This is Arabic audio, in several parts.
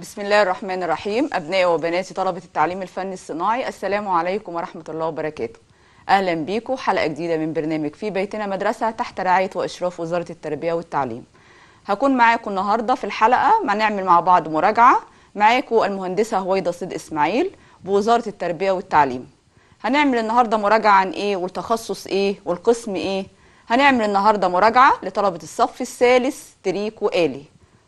بسم الله الرحمن الرحيم أبنائي وبناتي طلبة التعليم الفني الصناعي السلام عليكم ورحمة الله وبركاته أهلا بيكم حلقة جديدة من برنامج في بيتنا مدرسة تحت رعاية وإشراف وزارة التربية والتعليم هكون معاكم النهاردة في الحلقة ما نعمل مع بعض مراجعة معاكم المهندسة هويدا صيد إسماعيل بوزارة التربية والتعليم هنعمل النهاردة مراجعة عن إيه والتخصص إيه والقسم إيه هنعمل النهاردة مراجعة لطلبة الصف الثالث تريكو آلي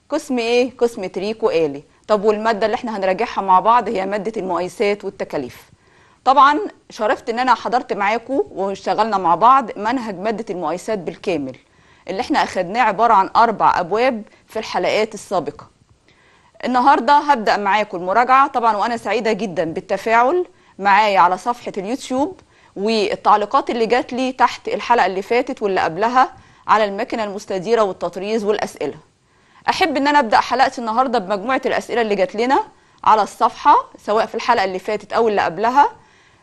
قسم إيه؟ قسم تريكو آلي طب والماده اللي احنا هنراجعها مع بعض هي ماده المقايسات والتكاليف طبعا شرفت ان انا حضرت معاكم واشتغلنا مع بعض منهج ماده المقايسات بالكامل اللي احنا اخدناه عباره عن اربع ابواب في الحلقات السابقه النهارده هبدا معاكم المراجعه طبعا وانا سعيده جدا بالتفاعل معايا على صفحه اليوتيوب والتعليقات اللي جات لي تحت الحلقه اللي فاتت واللي قبلها على الماكينه المستديره والتطريز والاسئله احب ان انا ابدا حلقه النهارده بمجموعه الاسئله اللي جات لنا على الصفحه سواء في الحلقه اللي فاتت او اللي قبلها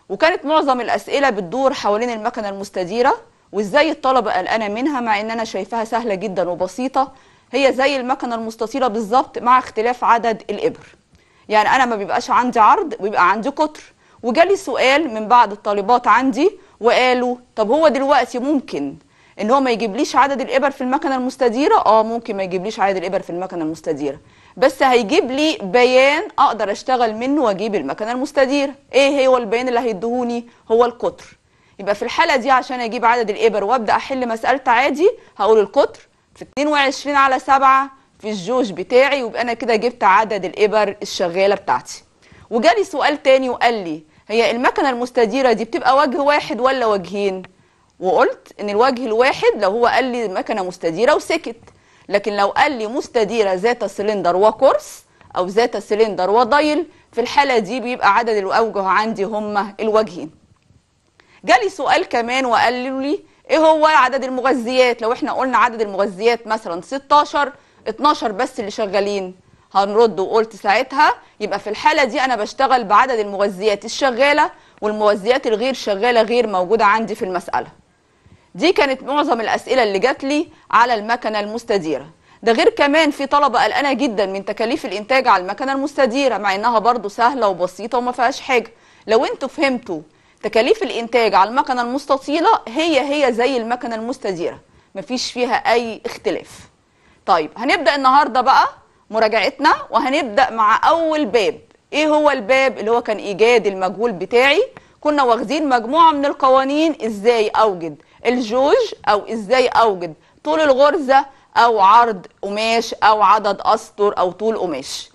وكانت معظم الاسئله بتدور حوالين المكنه المستديره وازاي الطلبه قلقانه منها مع ان انا شايفاها سهله جدا وبسيطه هي زي المكنه المستطيله بالظبط مع اختلاف عدد الابر يعني انا ما بيبقاش عندي عرض ويبقى عندي قطر وجالي سؤال من بعض الطالبات عندي وقالوا طب هو دلوقتي ممكن ان هو ما يجيبليش عدد الابر في المكنه المستديره اه ممكن ما يجيبليش عدد الابر في المكنه المستديره بس هيجيب لي بيان اقدر اشتغل منه واجيب المكنه المستديره ايه هو البيان اللي هيديهوني هو القطر يبقى في الحاله دي عشان اجيب عدد الابر وابدا احل مساله عادي هقول القطر في 22 على 7 في الجوج بتاعي ويبقى انا كده جبت عدد الابر الشغاله بتاعتي وجالي سؤال تاني وقال لي هي المكنه المستديره دي بتبقى وجه واحد ولا وجهين وقلت ان الوجه الواحد لو هو قال لي مكنه مستديره وسكت لكن لو قال لي مستديره ذات سلندر وكورس او ذات سلندر وضايل في الحاله دي بيبقى عدد الاوجه عندي هما الوجهين جالي سؤال كمان وقال لي ايه هو عدد المغذيات لو احنا قلنا عدد المغذيات مثلا 16 12 بس اللي شغالين هنرد وقلت ساعتها يبقى في الحاله دي انا بشتغل بعدد المغذيات الشغاله والمغذيات الغير شغاله غير موجوده عندي في المساله دي كانت معظم الأسئلة اللي جات لي على المكنة المستديرة ده غير كمان في طلبة قلقانة جدا من تكاليف الإنتاج على المكنة المستديرة مع إنها برضو سهلة وبسيطة وما فيهاش حاجة لو أنتوا فهمتوا تكاليف الإنتاج على المكنة المستطيلة هي هي زي المكنة المستديرة مفيش فيها أي اختلاف طيب هنبدأ النهاردة بقى مراجعتنا وهنبدأ مع أول باب إيه هو الباب اللي هو كان إيجاد المجهول بتاعي كنا واخدين مجموعة من القوانين إزاي أوجد الجوج او ازاي اوجد طول الغرزه او عرض قماش او عدد اسطر او طول قماش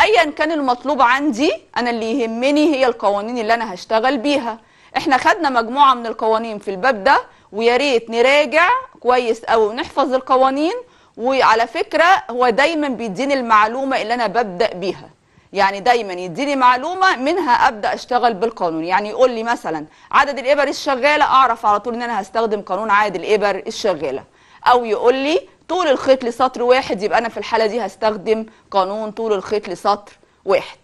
ايا كان المطلوب عندي انا اللي يهمني هي القوانين اللي انا هشتغل بيها احنا خدنا مجموعه من القوانين في الباب ده ويا ريت نراجع كويس قوي ونحفظ القوانين وعلى فكره هو دايما بيديني المعلومه اللي انا ببدا بيها يعني دايما يديني معلومه منها ابدا اشتغل بالقانون يعني يقول لي مثلا عدد الابر الشغاله اعرف على طول ان انا هستخدم قانون عدد الابر الشغاله او يقول لي طول الخيط لسطر واحد يبقى انا في الحاله دي هستخدم قانون طول الخيط لسطر واحد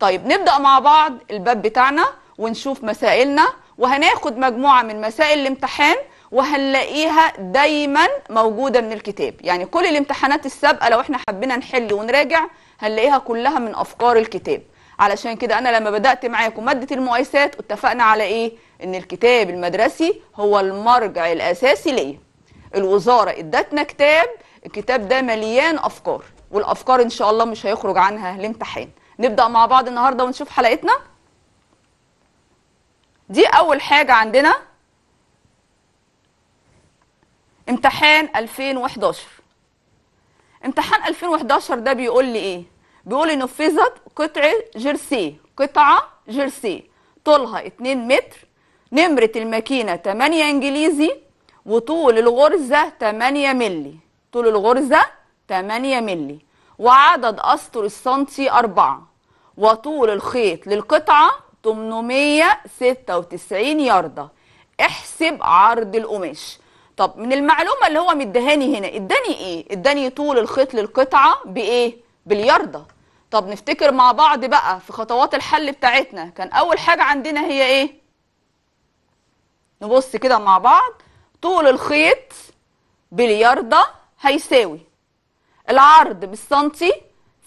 طيب نبدا مع بعض الباب بتاعنا ونشوف مسائلنا وهناخد مجموعه من مسائل الامتحان وهنلاقيها دايما موجوده من الكتاب يعني كل الامتحانات السابقه لو احنا حبينا نحل ونراجع هنلاقيها كلها من افكار الكتاب علشان كده انا لما بدات معاكم ماده المقايسات اتفقنا على ايه ان الكتاب المدرسي هو المرجع الاساسي ليا الوزاره ادتنا كتاب الكتاب ده مليان افكار والافكار ان شاء الله مش هيخرج عنها الامتحان نبدا مع بعض النهارده ونشوف حلقتنا دي اول حاجه عندنا امتحان 2011 امتحان 2011 ده بيقول لي ايه بيقول لي نفذت قطعه جيرسي قطعه جيرسي طولها 2 متر نمره الماكينه 8 انجليزي وطول الغرزه 8 ملي طول الغرزه 8 ملي وعدد اسطر السنتي 4 وطول الخيط للقطعه 896 ياردة احسب عرض القماش طب من المعلومه اللي هو مدهاني هنا اداني ايه اداني طول الخيط للقطعه بايه باليارده طب نفتكر مع بعض بقى في خطوات الحل بتاعتنا كان اول حاجه عندنا هي ايه نبص كده مع بعض طول الخيط بالياردة هيساوي العرض بالسنتي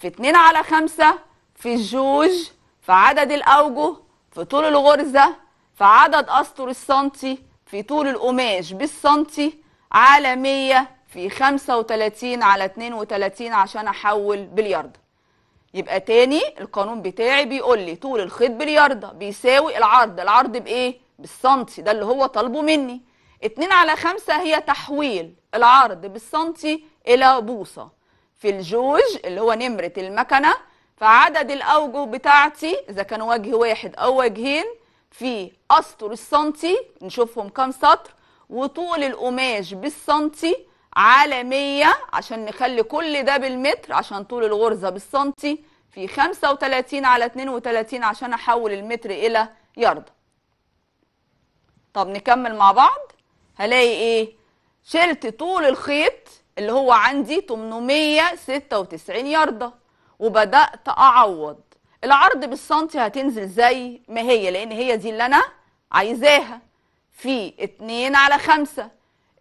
في 2 على 5 في الجوج في عدد الأوجه في طول الغرزة في عدد أسطر السنتي في طول القماش بالسنتي على 100 في 35 على 32 عشان احول بالياردة يبقى تاني القانون بتاعي بيقول لي طول الخيط بالياردة بيساوي العرض العرض بايه بالسنتي ده اللي هو طالبه مني 2 على 5 هي تحويل العرض بالسنتي الى بوصة في الجوج اللي هو نمرة المكنة فعدد الاوجه بتاعتي اذا كان وجه واحد او وجهين في اسطر السنتي نشوفهم كام سطر وطول القماش بالسنتي على 100 عشان نخلي كل ده بالمتر عشان طول الغرزه بالسنتي في 35 على 32 عشان احول المتر الى يارده طب نكمل مع بعض هلاقي ايه شلت طول الخيط اللي هو عندي 896 ياردة وبدأت أعوض العرض بالسنتي هتنزل زي ما هي لان هي دي اللي انا عايزاها في 2 على 5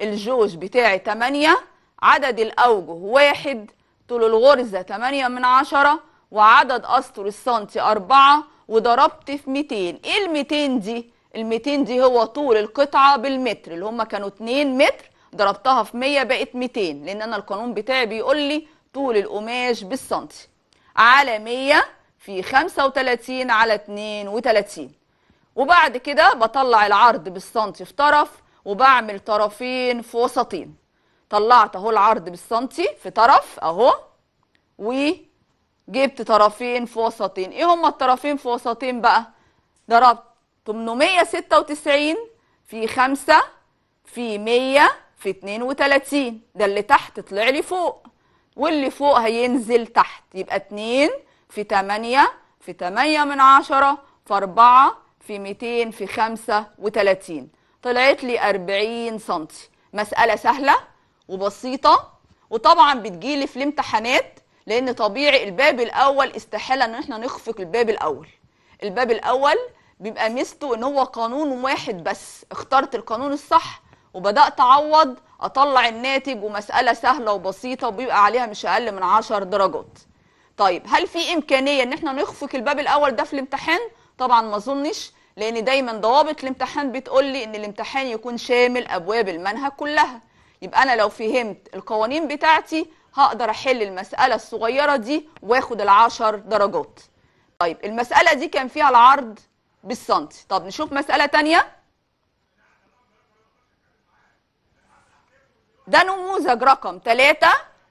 الجوج بتاعي 8 عدد الاوجه 1 طول الغرزه 8 من 10 وعدد اسطر السنتي 4 وضربت في 200 ايه ال 200 دي ال 200 دي هو طول القطعه بالمتر اللي هم كانوا 2 متر ضربتها في 100 بقت 200 لان انا القانون بتاعي بيقول لي طول القماش بالسنتي على 100 في 35 على 32 وبعد كده بطلع العرض بالسنتي في طرف وبعمل طرفين في وسطين طلعت اهو العرض بالسنتي في طرف اهو وجبت طرفين في وسطين ايه هما الطرفين في وسطين بقى ضربت 896 في 5 في 100 في 32 ده اللي تحت طلع لي فوق واللي فوق هينزل تحت يبقى 2 في 8 في 8 من 10 في 4 في 200 في 35 طلعت لي 40 سم مسألة سهلة وبسيطة وطبعا بتجيلي في الامتحانات لأن طبيعي الباب الأول استحالة إن احنا نخفق الباب الأول الباب الأول بيبقى ميزته إن هو قانون واحد بس اخترت القانون الصح وبدأت أعوض أطلع الناتج ومسألة سهلة وبسيطة وبيبقى عليها مش أقل من 10 درجات طيب هل في امكانيه ان احنا نخفق الباب الاول ده في الامتحان طبعا ما اظنش لان دايما ضوابط الامتحان بتقول لي ان الامتحان يكون شامل ابواب المنهج كلها يبقى انا لو فهمت القوانين بتاعتي هقدر احل المساله الصغيره دي واخد العشر درجات طيب المساله دي كان فيها العرض بالسنتي طب نشوف مساله تانية ده نموذج رقم 3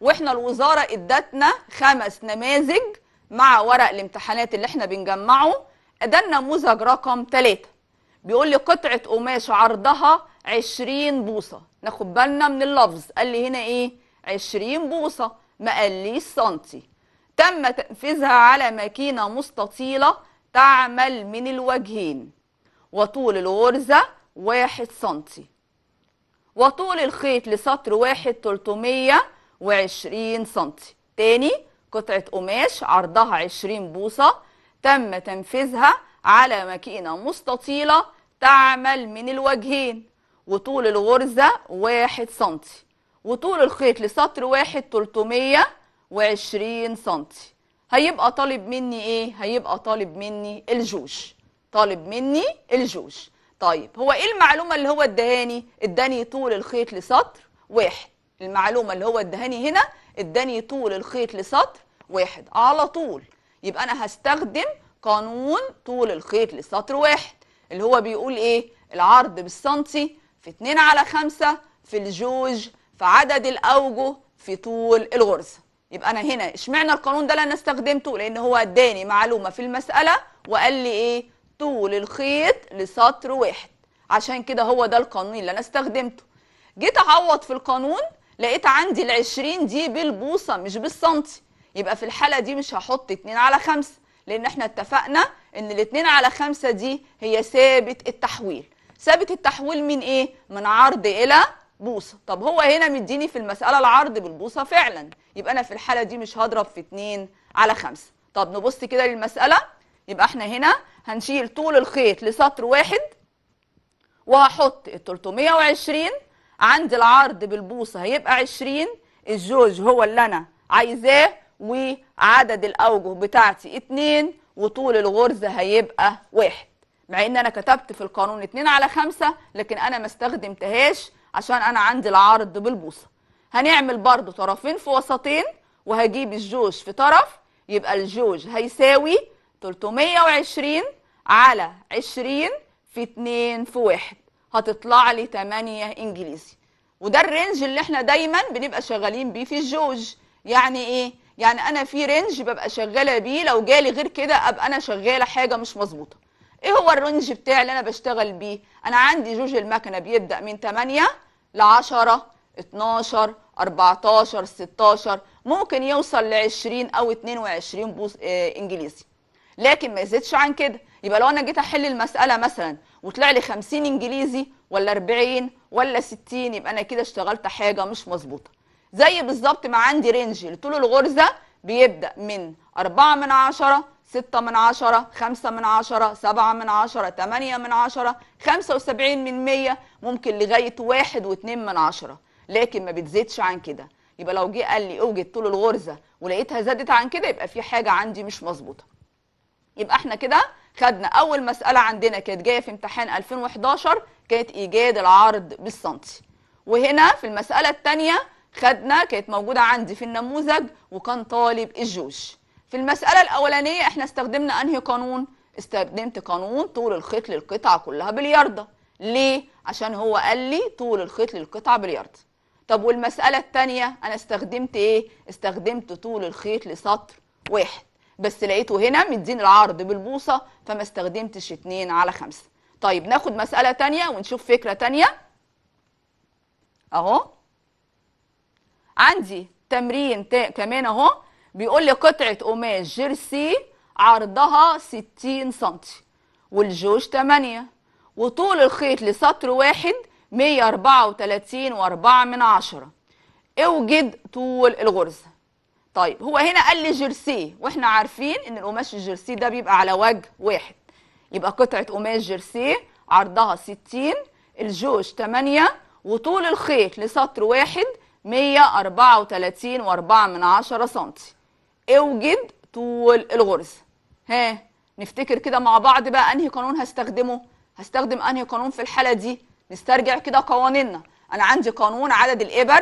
واحنا الوزاره ادتنا خمس نماذج مع ورق الامتحانات اللي احنا بنجمعه ده النموذج رقم ثلاثه بيقول لي قطعه قماش عرضها 20 بوصه ناخد بالنا من اللفظ قال لي هنا ايه 20 بوصه ما قاليش سنتي تم تنفيذها على ماكينه مستطيله تعمل من الوجهين وطول الغرزه 1 سنتي وطول الخيط لسطر واحد 300 وعشرين سنتي تاني قطعة قماش عرضها عشرين بوصة تم تنفيذها على ماكينة مستطيلة تعمل من الوجهين وطول الغرزة واحد سنتي وطول الخيط لسطر واحد تلتمية وعشرين سنتي هيبقى طالب مني ايه؟ هيبقى طالب مني الجوش طالب مني الجوش طيب هو ايه المعلومة اللي هو ادهاني؟ اداني طول الخيط لسطر واحد المعلومه اللي هو ادهاني هنا اداني طول الخيط لسطر واحد على طول يبقى انا هستخدم قانون طول الخيط لسطر واحد اللي هو بيقول ايه العرض بالسنتي في 2 على 5 في الجوج في عدد الاوجه في طول الغرزه يبقى انا هنا اشمعنى القانون ده اللي انا استخدمته لان هو اداني معلومه في المساله وقال لي ايه طول الخيط لسطر واحد عشان كده هو ده القانون اللي انا استخدمته جيت اعوض في القانون لقيت عندي ال20 دي بالبوصه مش بالسنتي يبقى في الحاله دي مش هحط اتنين على خمسة لان احنا اتفقنا ان الاتنين على خمسة دي هي ثابت التحويل ثابت التحويل من ايه من عرض الى بوصه طب هو هنا مديني في المساله العرض بالبوصه فعلا يبقى انا في الحاله دي مش هضرب في اتنين على خمسة طب نبص كده للمساله يبقى احنا هنا هنشيل طول الخيط لسطر واحد وهحط ال وعشرين عند العرض بالبوصه هيبقى 20 الجوج هو اللي انا عايزاه وعدد الاوجه بتاعتي 2 وطول الغرزه هيبقى 1 مع ان انا كتبت في القانون 2 على 5 لكن انا ما استخدمتهاش عشان انا عندي العرض بالبوصه هنعمل برضو طرفين في وسطين وهجيب الجوج في طرف يبقى الجوج هيساوي 320 على 20 في 2 في 1 هتطلع لي 8 انجليزي وده الرينج اللي احنا دايما بنبقى شغالين بيه في الجوج يعني ايه يعني انا في رينج ببقى شغاله بيه لو جالي غير كده ابقى انا شغاله حاجه مش مظبوطه ايه هو الرينج بتاعي اللي انا بشتغل بيه انا عندي جوج المكنه بيبدا من 8 ل 10 12 14 16 ممكن يوصل ل 20 او 22 بوص آه، انجليزي لكن ما يزيدش عن كده يبقى لو انا جيت احل المساله مثلا وطلع لي 50 انجليزي ولا 40 ولا 60 يبقى انا كده اشتغلت حاجه مش مظبوطه زي بالظبط ما عندي رينج لطول الغرزه بيبدا من 4 من 10 6 من 10 5 من 10 7 من 10 8 من 10 75 من 100 ممكن لغايه 1 و2 من 10 لكن ما بتزيدش عن كده يبقى لو جه قال لي اوجد طول الغرزه ولقيتها زادت عن كده يبقى في حاجه عندي مش مظبوطه يبقى احنا كده خدنا اول مساله عندنا كانت جايه في امتحان 2011 كانت ايجاد العرض بالسنتي وهنا في المساله الثانيه خدنا كانت موجوده عندي في النموذج وكان طالب الجوج في المساله الاولانيه احنا استخدمنا انهي قانون استخدمت قانون طول الخيط للقطعه كلها باليارده ليه عشان هو قال لي طول الخيط للقطعه باليارده طب والمساله الثانيه انا استخدمت ايه استخدمت طول الخيط لسطر واحد بس لقيته هنا مدين العرض بالبوصة فما استخدمتش 2 على 5 طيب ناخد مسألة تانية ونشوف فكرة تانية اهو عندي تمرين كمان اهو بيقول لي قطعة قماش جيرسي عرضها 60 سنتي والجوش 8 وطول الخيط لسطر واحد اربعة و واربعة من عشرة اوجد طول الغرزة طيب هو هنا قال لي جرسي واحنا عارفين ان القماش الجرسي ده بيبقى على وجه واحد يبقى قطعه قماش جرسي عرضها 60 الجوش 8 وطول الخيط لسطر واحد 134 و4 من 10 سم اوجد طول الغرز ها نفتكر كده مع بعض بقى انهي قانون هستخدمه هستخدم انهي قانون في الحاله دي نسترجع كده قوانيننا انا عندي قانون عدد الابر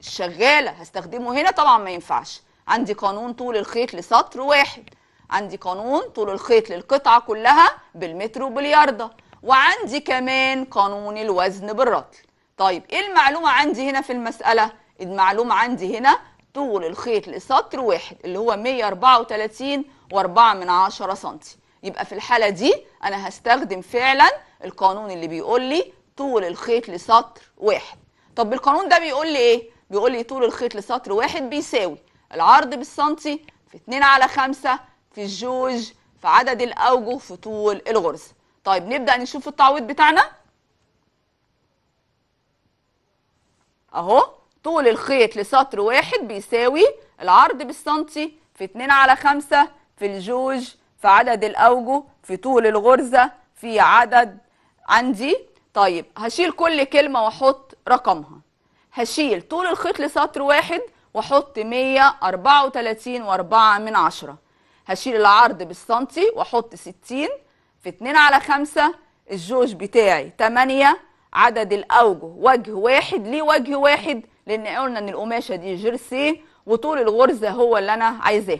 الشغاله هستخدمه هنا طبعا ما ينفعش عندي قانون طول الخيط لسطر واحد عندي قانون طول الخيط للقطعة كلها بالمتر وبالياردة وعندي كمان قانون الوزن بالرطل طيب ايه المعلومة عندي هنا في المسألة المعلومة عندي هنا طول الخيط لسطر واحد اللي هو 134 و4 من 10 سنتي يبقى في الحالة دي أنا هستخدم فعلا القانون اللي بيقول لي طول الخيط لسطر واحد طب القانون ده بيقول لي إيه؟ بيقول لي طول الخيط لسطر واحد بيساوي العرض بالسنتي في 2 على 5 في الجوج في عدد الأوجه في طول الغرزة طيب نبدأ نشوف التعويض بتاعنا أهو طول الخيط لسطر واحد بيساوي العرض بالسنتي في 2 على 5 في الجوج في عدد الأوجه في طول الغرزة في عدد عندي طيب هشيل كل كلمة واحط رقمها هشيل طول الخيط لسطر واحد واحط 134 واربعة من عشرة هشيل العرض بالسنتي واحط 60 في 2 على 5 الجوج بتاعي 8 عدد الاوجه وجه واحد ليه وجه واحد لان قلنا ان القماشه دي جيرسي وطول الغرزه هو اللي انا عايزاه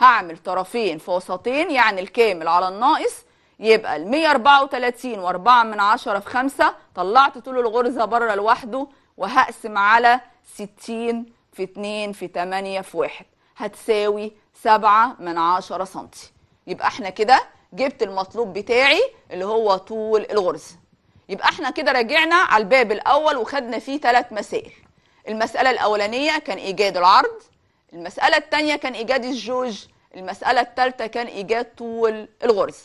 هعمل طرفين في وسطين يعني الكامل على الناقص يبقى ال 134 و4 من 10 في 5 طلعت طول الغرزه بره لوحده وهقسم على 60 في 2 في 8 في 1 هتساوي 7 من 10 سنتي يبقى احنا كده جبت المطلوب بتاعي اللي هو طول الغرز يبقى احنا كده رجعنا على الباب الاول وخدنا فيه ثلاث مسائل المساله الاولانيه كان ايجاد العرض المساله الثانيه كان ايجاد الجوج المساله الثالثه كان ايجاد طول الغرز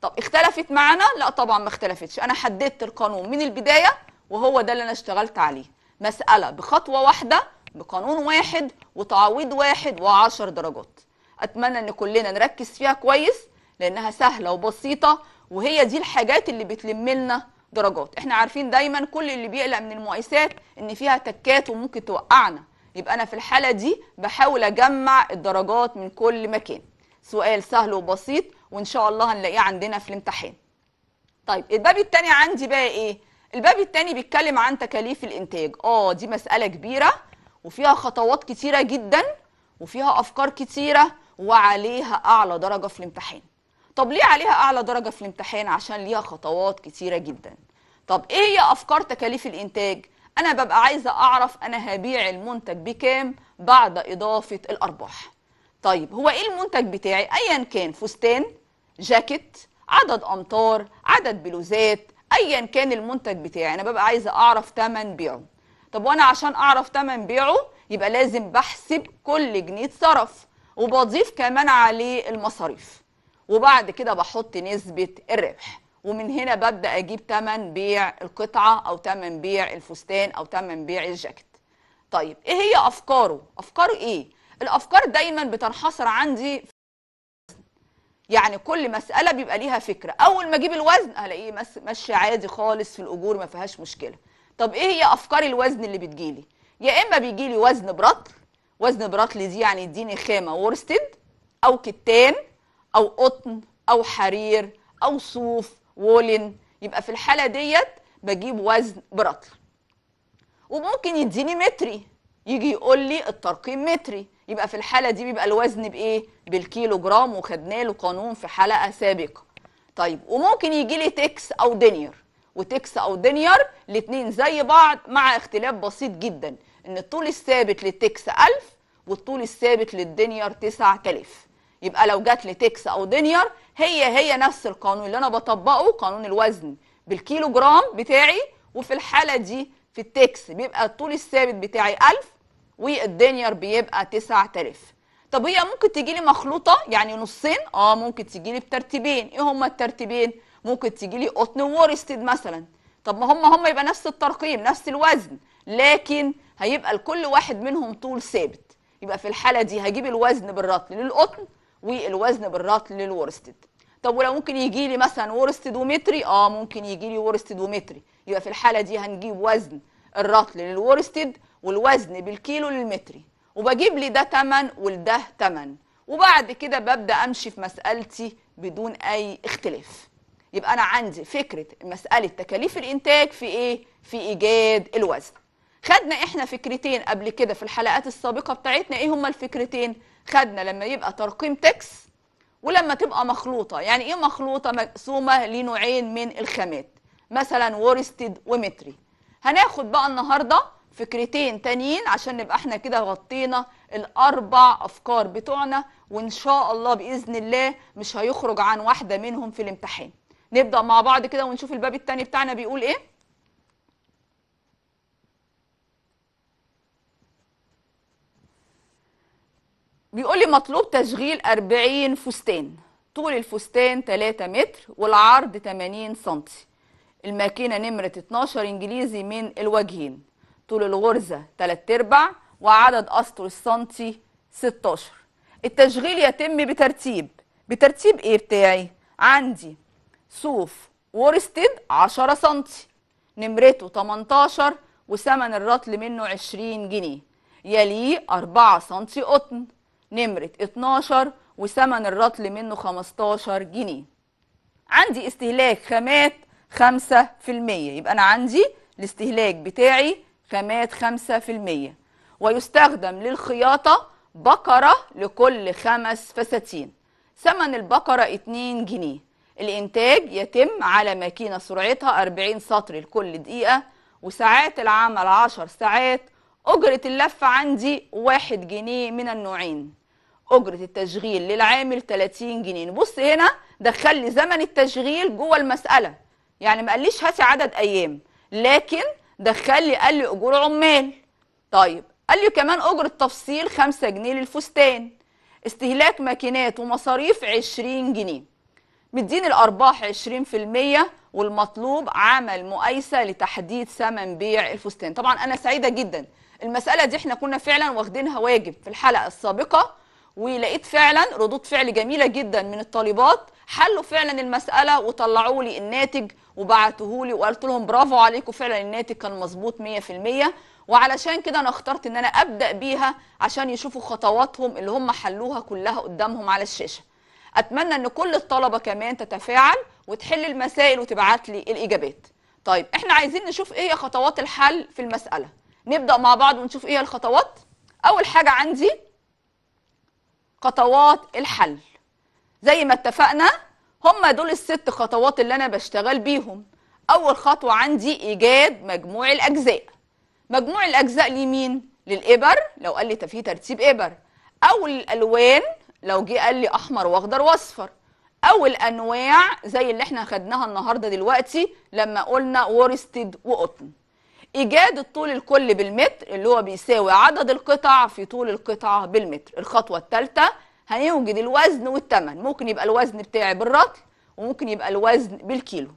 طب اختلفت معانا لا طبعا ما اختلفتش انا حددت القانون من البدايه وهو ده اللي انا اشتغلت عليه مساله بخطوه واحده بقانون واحد وتعويض واحد وعشر درجات اتمنى ان كلنا نركز فيها كويس لانها سهله وبسيطه وهي دي الحاجات اللي بتلم لنا درجات احنا عارفين دايما كل اللي بيقلق من المؤيسات ان فيها تكات وممكن توقعنا يبقى انا في الحاله دي بحاول اجمع الدرجات من كل مكان سؤال سهل وبسيط وان شاء الله هنلاقيه عندنا في الامتحان طيب الباب التاني عندي بقى ايه الباب التاني بيتكلم عن تكاليف الانتاج اه دي مساله كبيره وفيها خطوات كتيرة جدا وفيها أفكار كتيرة وعليها أعلى درجة في الامتحان طب ليه عليها أعلى درجة في الامتحان عشان ليها خطوات كتيرة جدا طب إيه هي أفكار تكاليف الإنتاج أنا ببقى عايزة أعرف أنا هبيع المنتج بكام بعد إضافة الأرباح طيب هو إيه المنتج بتاعي أيا كان فستان جاكيت عدد أمتار عدد بلوزات أيا كان المنتج بتاعي أنا ببقى عايزة أعرف تمن بيعه طب وانا عشان اعرف تمن بيعه يبقى لازم بحسب كل جنيه اتصرف وبضيف كمان عليه المصاريف وبعد كده بحط نسبة الربح ومن هنا ببدأ أجيب تمن بيع القطعة أو تمن بيع الفستان أو تمن بيع الجاكيت طيب إيه هي أفكاره؟ أفكاره إيه؟ الأفكار دايما بتنحصر عندي يعني كل مسألة بيبقى ليها فكرة أول ما أجيب الوزن هلاقيه ماشي عادي خالص في الأجور ما فيهاش مشكلة طب ايه هي افكار الوزن اللي بتجيلي يا اما بيجيلي وزن برطل وزن برطل دي يعني اديني خامه ورستد او كتان او قطن او حرير او صوف وولن يبقى في الحاله ديت بجيب وزن برطل وممكن يديني متري يجي يقول لي الترقيم متري يبقى في الحاله دي بيبقى الوزن بايه بالكيلو جرام وخدنا له قانون في حلقه سابقه طيب وممكن يجي لي تكس او دينير وتكس او دينير الاثنين زي بعض مع اختلاف بسيط جدا ان الطول الثابت للتكس 1000 والطول الثابت للدينير 9000 يبقى لو جت لي تكس او دينير هي هي نفس القانون اللي انا بطبقه قانون الوزن بالكيلو جرام بتاعي وفي الحاله دي في التكس بيبقى الطول الثابت بتاعي 1000 والدينير بيبقى 9000 طب هي ممكن تجيلي مخلوطه يعني نصين اه ممكن تجيلي بترتيبين ايه هما الترتيبين ممكن تيجي لي وورستد مثلا طب ما هم هم يبقى نفس الترقيم نفس الوزن لكن هيبقى لكل واحد منهم طول ثابت يبقى في الحاله دي هجيب الوزن بالرطل للقطن والوزن بالرطل للورستد طب ولو ممكن يجي لي مثلا ورستد ومتري اه ممكن يجي لي ورستد ومتري يبقى في الحاله دي هنجيب وزن الرطل للورستد والوزن بالكيلو للمتري وبجيب لي ده تمن والده تمن وبعد كده ببدا امشي في مسالتي بدون اي اختلاف يبقى انا عندي فكره مساله تكاليف الانتاج في ايه في ايجاد الوزن خدنا احنا فكرتين قبل كده في الحلقات السابقه بتاعتنا ايه هما الفكرتين خدنا لما يبقى ترقيم تكس ولما تبقى مخلوطه يعني ايه مخلوطه مقسومه لنوعين من الخامات مثلا وورستد ومتري هناخد بقى النهارده فكرتين تانيين عشان نبقى احنا كده غطينا الاربع افكار بتوعنا وان شاء الله باذن الله مش هيخرج عن واحده منهم في الامتحان نبدا مع بعض كده ونشوف الباب الثاني بتاعنا بيقول ايه بيقول لي مطلوب تشغيل 40 فستان طول الفستان 3 متر والعرض 80 سم الماكينه نمره 12 انجليزي من الوجهين طول الغرزه 3 ارباع وعدد اسطر السنتي 16 التشغيل يتم بترتيب بترتيب ايه بتاعي عندي صوف ورستيد 10 سم نمرته 18 وثمن الرطل منه 20 جنيه يليه 4 سم قطن نمرة 12 وثمن الرطل منه 15 جنيه عندي استهلاك خامات 5% يبقى أنا عندي الاستهلاك بتاعي خامات 5% ويستخدم للخياطة بقرة لكل خمس فساتين ثمن البقرة 2 جنيه الإنتاج يتم على ماكينة سرعتها 40 سطر لكل دقيقة وساعات العمل 10 ساعات أجرة اللفة عندي 1 جنيه من النوعين أجرة التشغيل للعامل 30 جنيه بص هنا دخل لي زمن التشغيل جوه المسألة يعني ما قاليش هاتي عدد أيام لكن دخل لي قال لي أجور عمال طيب قال لي كمان أجرة تفصيل 5 جنيه للفستان استهلاك ماكينات ومصاريف 20 جنيه مديني الارباح 20% والمطلوب عمل مقايسه لتحديد ثمن بيع الفستان طبعا انا سعيده جدا المساله دي احنا كنا فعلا واخدينها واجب في الحلقه السابقه ولقيت فعلا ردود فعل جميله جدا من الطالبات حلوا فعلا المساله وطلعوا لي الناتج وبعتوه لي وقلت لهم برافو عليكم فعلا الناتج كان مظبوط 100% وعلشان كده انا اخترت ان انا ابدا بيها عشان يشوفوا خطواتهم اللي هم حلوها كلها قدامهم على الشاشه اتمنى ان كل الطلبه كمان تتفاعل وتحل المسائل وتبعت لي الاجابات طيب احنا عايزين نشوف ايه هي خطوات الحل في المساله نبدا مع بعض ونشوف ايه الخطوات اول حاجه عندي خطوات الحل زي ما اتفقنا هم دول الست خطوات اللي انا بشتغل بيهم اول خطوه عندي ايجاد مجموع الاجزاء مجموع الاجزاء لمين للابر لو قال لي في ترتيب ابر او الالوان لو جه قال لي احمر واخضر واصفر او الانواع زي اللي احنا خدناها النهارده دلوقتي لما قلنا ورستد وقطن ايجاد الطول الكل بالمتر اللي هو بيساوي عدد القطع في طول القطعه بالمتر الخطوه الثالثه هنوجد الوزن والثمن ممكن يبقى الوزن بتاعي بالرطل وممكن يبقى الوزن بالكيلو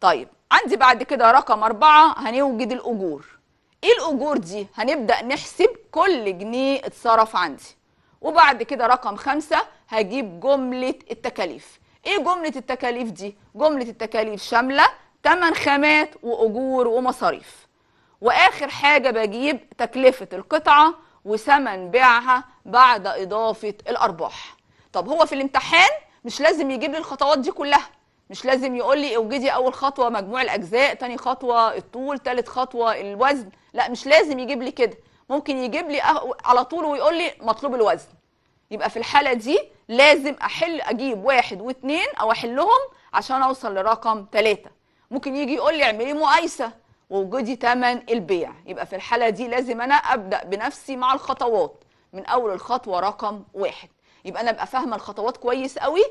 طيب عندي بعد كده رقم أربعة هنوجد الأجور إيه الأجور دي؟ هنبدأ نحسب كل جنيه اتصرف عندي وبعد كده رقم خمسة هجيب جملة التكاليف ايه جملة التكاليف دي؟ جملة التكاليف شاملة تمن خامات وأجور ومصاريف وآخر حاجة بجيب تكلفة القطعة وثمن بيعها بعد إضافة الأرباح طب هو في الامتحان مش لازم يجيب لي الخطوات دي كلها مش لازم يقول لي اوجدي اول خطوه مجموع الاجزاء تاني خطوه الطول تالت خطوه الوزن لا مش لازم يجيب لي كده ممكن يجيب لي على طول ويقول لي مطلوب الوزن يبقى في الحالة دي لازم أحل أجيب واحد واثنين أو أحلهم عشان أوصل لرقم ثلاثة ممكن يجي يقول لي اعملي مقايسة ووجودي ثمن البيع يبقى في الحالة دي لازم أنا أبدأ بنفسي مع الخطوات من أول الخطوة رقم واحد يبقى أنا أبقى فاهمة الخطوات كويس قوي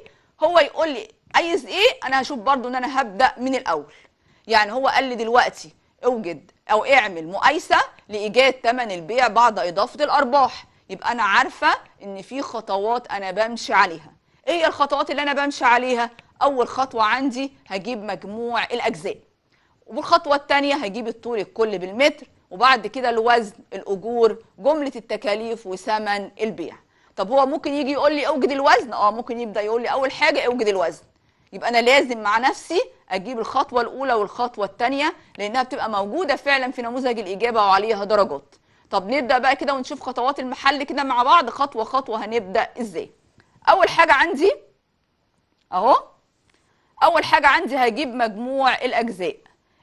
هو يقول لي عايز إيه أنا هشوف برضو إن أنا هبدأ من الأول يعني هو قال لي دلوقتي اوجد او اعمل مقايسه لايجاد ثمن البيع بعد اضافه الارباح يبقى انا عارفه ان في خطوات انا بمشي عليها ايه الخطوات اللي انا بمشي عليها اول خطوه عندي هجيب مجموع الاجزاء والخطوه الثانيه هجيب الطول الكل بالمتر وبعد كده الوزن الاجور جمله التكاليف وثمن البيع طب هو ممكن يجي يقول لي اوجد الوزن اه ممكن يبدا يقول لي اول حاجه اوجد الوزن يبقى انا لازم مع نفسي اجيب الخطوه الاولى والخطوه الثانيه لانها بتبقى موجوده فعلا في نموذج الاجابه وعليها درجات طب نبدا بقى كده ونشوف خطوات المحل كده مع بعض خطوه خطوه هنبدا ازاي اول حاجه عندي اهو اول حاجه عندي هجيب مجموع الاجزاء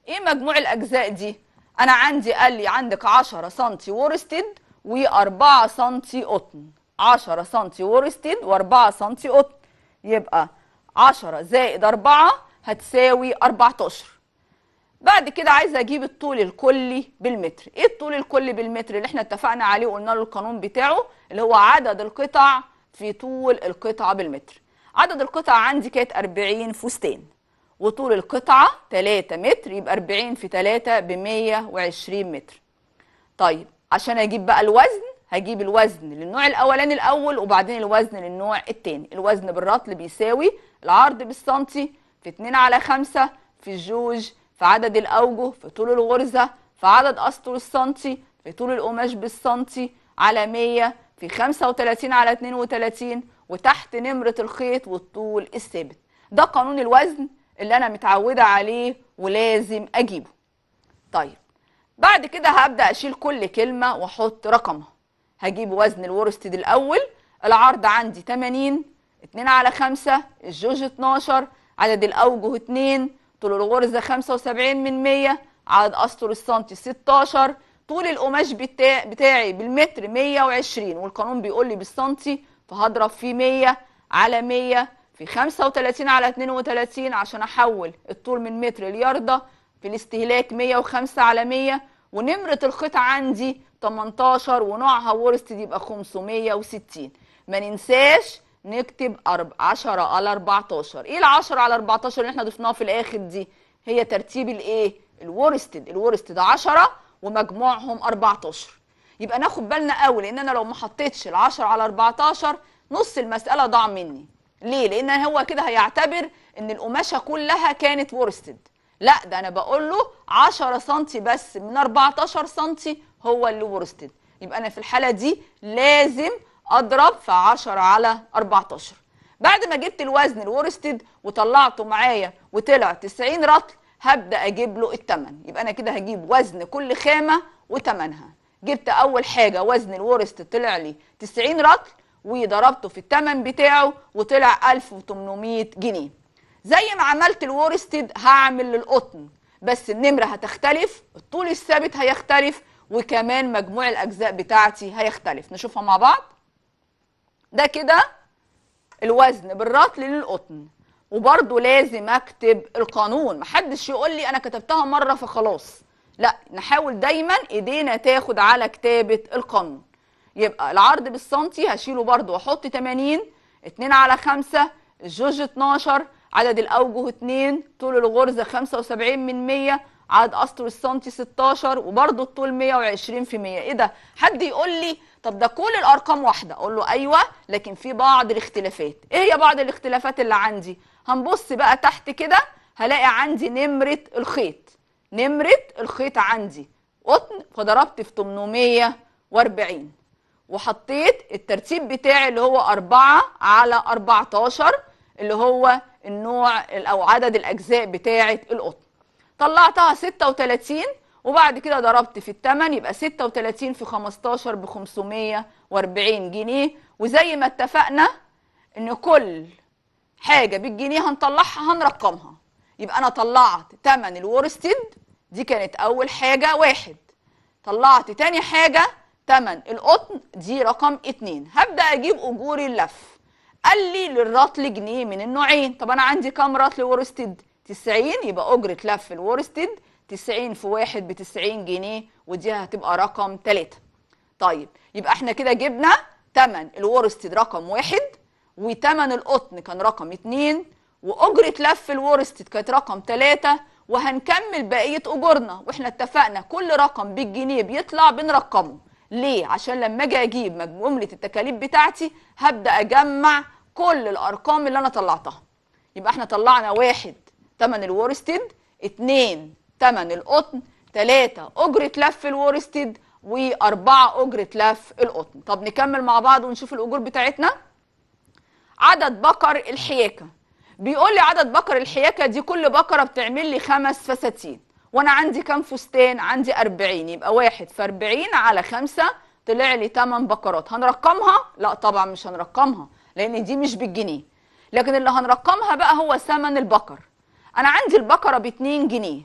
ايه مجموع الاجزاء دي انا عندي قال لي عندك 10 سم ورستد و4 سم قطن 10 سم ورستد و4 سم قطن يبقى 10 زائد 4 هتساوي 14 بعد كده عايزه اجيب الطول الكلي بالمتر ايه الطول الكلي بالمتر اللي احنا اتفقنا عليه وقلنا له القانون بتاعه اللي هو عدد القطع في طول القطعه بالمتر عدد القطع عندي كانت 40 فستان وطول القطعه 3 متر يبقى 40 في 3 ب 120 متر طيب عشان اجيب بقى الوزن هجيب الوزن للنوع الاولاني الاول وبعدين الوزن للنوع الثاني الوزن بالرطل بيساوي العرض بالسنتي في 2 على 5 في الجوج في عدد الأوجه في طول الغرزة في عدد أسطر السنتي في طول القماش بالسنتي على 100 في 35 على 32 وتحت نمرة الخيط والطول الثابت ده قانون الوزن اللي أنا متعودة عليه ولازم أجيبه طيب بعد كده هبدأ أشيل كل كلمة وأحط رقمها هجيب وزن الورستد الأول العرض عندي 80 2 على 5 الجوج 12 عدد الأوجه 2 طول الغرزة 75 من 100 عدد أسطر السنتي 16 طول القماش بتاع بتاعي بالمتر 120 والقانون بيقول لي بالسنتي فهضرب فيه 100 على 100 في 35 على 32 عشان أحول الطول من متر لياردة في الاستهلاك 105 على 100 ونمرة القطعة عندي 18 ونوعها ورست يبقى 560 ما ننساش نكتب 10 على 14 ايه ال 10 على 14 اللي احنا ضفناها في الاخر دي هي ترتيب الايه الورستد الورستد 10 ومجموعهم 14 يبقى ناخد بالنا قوي لان انا لو ما حطيتش ال 10 على 14 نص المساله ضاع مني ليه لان هو كده هيعتبر ان القماشه كلها كانت ورستد لا ده انا بقول له 10 سم بس من 14 سم هو اللي ورستد يبقى انا في الحاله دي لازم اضرب في 10 على 14 بعد ما جبت الوزن الورستد وطلعته معايا وطلع 90 رطل هبدا اجيب له الثمن يبقى انا كده هجيب وزن كل خامه وثمنها جبت اول حاجه وزن الورستد طلع لي 90 رطل وضربته في الثمن بتاعه وطلع 1800 جنيه زي ما عملت الورستد هعمل للقطن بس النمره هتختلف الطول الثابت هيختلف وكمان مجموع الاجزاء بتاعتي هيختلف نشوفها مع بعض ده كده الوزن بالرطل للقطن وبرضه لازم اكتب القانون محدش يقول لي انا كتبتها مره فخلاص لا نحاول دايما ايدينا تاخد على كتابه القانون يبقى العرض بالسنتي هشيله برضه واحط 80 2 على 5 الجوج 12 عدد الاوجه 2 طول الغرزه 75 من 100 عاد قصره السنتي 16 وبرده الطول 120 في 100 ايه ده حد يقول لي طب ده كل الارقام واحده اقول له ايوه لكن في بعض الاختلافات ايه هي بعض الاختلافات اللي عندي هنبص بقى تحت كده هلاقي عندي نمره الخيط نمره الخيط عندي قطن فضربت في 840 وحطيت الترتيب بتاعي اللي هو 4 على 14 اللي هو النوع او عدد الاجزاء بتاعه القطن طلعتها 36 وبعد كده ضربت في الثمن يبقى 36 في 15 ب 540 جنيه وزي ما اتفقنا ان كل حاجه بالجنيه هنطلعها هنرقمها يبقى انا طلعت ثمن الورستد دي كانت اول حاجه واحد طلعت تاني حاجه ثمن القطن دي رقم اتنين هبدا اجيب اجور اللف قال لي للرطل جنيه من النوعين طب انا عندي كام رطل ورستد 90 يبقى أجرة لف الورستد 90 في واحد ب 90 جنيه ودي هتبقى رقم 3 طيب يبقى احنا كده جبنا تمن الورستد رقم واحد وتمن القطن كان رقم اتنين وأجرة لف الورستد كانت رقم تلاتة وهنكمل بقية أجورنا واحنا اتفقنا كل رقم بالجنيه بيطلع بنرقمه ليه؟ عشان لما اجي اجيب جملة التكاليف بتاعتي هبدأ اجمع كل الأرقام اللي أنا طلعتها يبقى احنا طلعنا واحد تمن الورستد 2 تمن القطن 3 اجره لف الورستد و4 اجره لف القطن طب نكمل مع بعض ونشوف الاجور بتاعتنا عدد بقر الحياكه بيقول لي عدد بقر الحياكه دي كل بقره بتعمل لي خمس فساتين وانا عندي كام فستان عندي 40 يبقى واحد في 40 على 5 طلع لي تمن بقرات هنرقمها لا طبعا مش هنرقمها لان دي مش بالجنيه لكن اللي هنرقمها بقى هو ثمن البقر انا عندي البقره ب 2 جنيه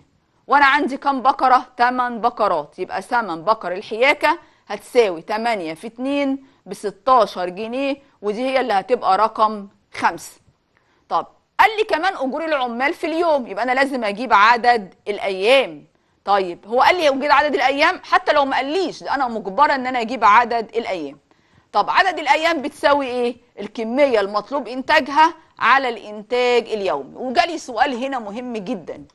وانا عندي كام بقره تمن بقرات يبقى ثمن بقر الحياكه هتساوي 8 في 2 ب 16 جنيه ودي هي اللي هتبقى رقم 5 طب قال لي كمان اجور العمال في اليوم يبقى انا لازم اجيب عدد الايام طيب هو قال لي اجيب عدد الايام حتى لو ما قاليش ده انا مجبره ان انا اجيب عدد الايام طب عدد الايام بتساوي ايه الكميه المطلوب انتاجها على الانتاج اليومي وجالي سؤال هنا مهم جدا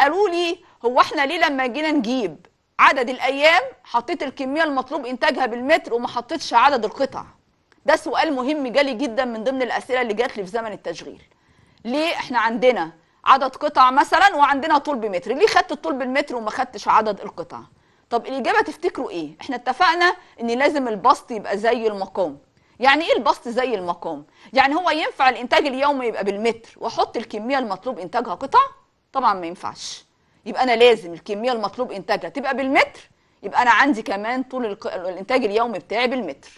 قالوا لي هو احنا ليه لما جينا نجيب عدد الايام حطيت الكميه المطلوب انتاجها بالمتر وما حطيتش عدد القطع ده سؤال مهم جالي جدا من ضمن الاسئله اللي جات لي في زمن التشغيل ليه احنا عندنا عدد قطع مثلا وعندنا طول بمتر ليه خدت الطول بالمتر وما خدتش عدد القطع طب الاجابه تفتكروا ايه احنا اتفقنا ان لازم البسط يبقى زي المقام يعني ايه البسط زي المقام يعني هو ينفع الانتاج اليومي يبقى بالمتر واحط الكميه المطلوب انتاجها قطع طبعا ما ينفعش يبقى انا لازم الكميه المطلوب انتاجها تبقى بالمتر يبقى انا عندي كمان طول الق... الانتاج اليومي بتاعي بالمتر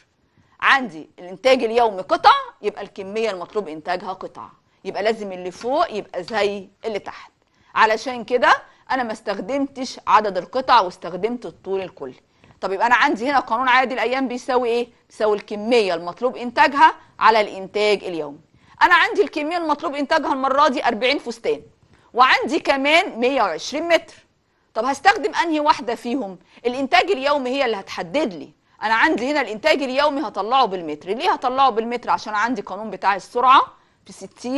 عندي الانتاج اليومي قطع يبقى الكميه المطلوب انتاجها قطع يبقى لازم اللي فوق يبقى زي اللي تحت علشان كده انا ما استخدمتش عدد القطع واستخدمت الطول الكلي طب يبقى انا عندي هنا قانون عادي الايام بيساوي ايه بيساوي الكميه المطلوب انتاجها على الانتاج اليومي انا عندي الكميه المطلوب انتاجها المره دي 40 فستان وعندي كمان 120 متر طب هستخدم انهي واحده فيهم الانتاج اليومي هي اللي هتحدد لي انا عندي هنا الانتاج اليومي هطلعه بالمتر ليه هطلعه بالمتر عشان عندي قانون بتاع السرعه في 60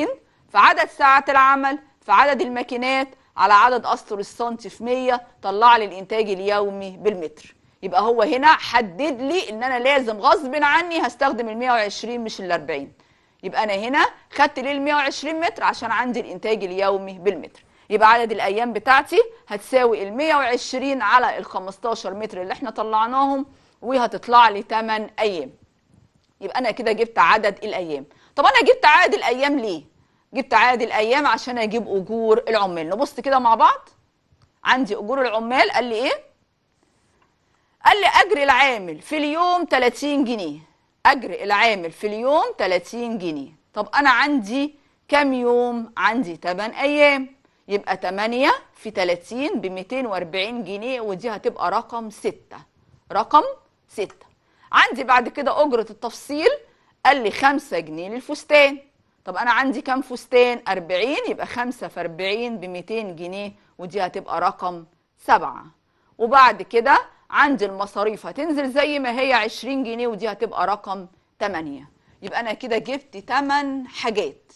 في عدد ساعات العمل في عدد الماكينات على عدد اسطر السنتي في 100 طلع لي الانتاج اليومي بالمتر يبقى هو هنا حدد لي ان انا لازم غصب عني هستخدم ال 120 مش ال 40 يبقى انا هنا خدت ليه ال 120 متر عشان عندي الانتاج اليومي بالمتر يبقى عدد الايام بتاعتي هتساوي ال 120 على ال 15 متر اللي احنا طلعناهم وهتطلع لي 8 ايام يبقى انا كده جبت عدد الايام طب انا جبت عدد الايام ليه جبت عدد الايام عشان اجيب اجور العمال نبص كده مع بعض عندي اجور العمال قال لي ايه قال لي أجر العامل في اليوم 30 جنيه أجر العامل في اليوم 30 جنيه طب أنا عندي كام يوم عندي 8 أيام يبقى 8 في 30 ب 240 جنيه ودي هتبقى رقم 6 رقم 6 عندي بعد كده أجرة التفصيل قال لي 5 جنيه للفستان طب أنا عندي كام فستان 40 يبقى 5 في 40 ب 200 جنيه ودي هتبقى رقم 7 وبعد كده عندي المصاريف هتنزل زي ما هي 20 جنيه ودي هتبقى رقم 8 يبقى انا كده جبت 8 حاجات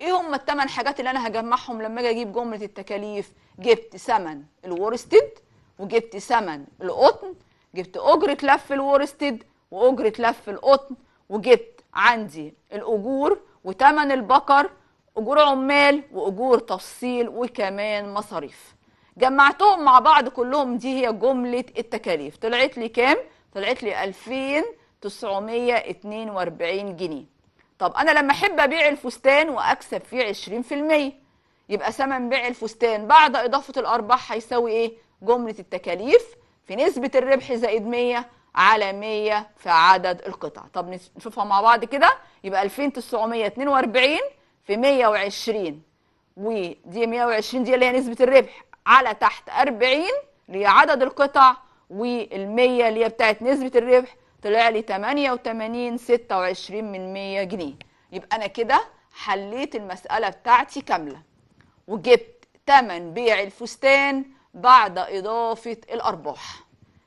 ايه هم الثمان حاجات اللي انا هجمعهم لما اجي اجيب جمله التكاليف جبت ثمن الورستد وجبت ثمن القطن جبت اجره لف الورستد واجره لف القطن وجبت عندي الاجور وثمن البقر اجور عمال واجور تفصيل وكمان مصاريف جمعتهم مع بعض كلهم دي هي جملة التكاليف طلعت لي كام؟ طلعت لي 2942 جنيه طب أنا لما أحب أبيع الفستان وأكسب فيه 20% يبقى ثمن بيع الفستان بعد إضافة الأرباح هيساوي إيه؟ جملة التكاليف في نسبة الربح زائد 100 على 100 في عدد القطع طب نشوفها مع بعض كده يبقى 2942 في 120 ودي 120 دي اللي هي نسبة الربح على تحت 40 اللي هي عدد القطع وال100 اللي هي بتاعت نسبة الربح طلع لي 88 26 من 100 جنيه يبقى أنا كده حليت المسألة بتاعتي كاملة وجبت تمن بيع الفستان بعد إضافة الأرباح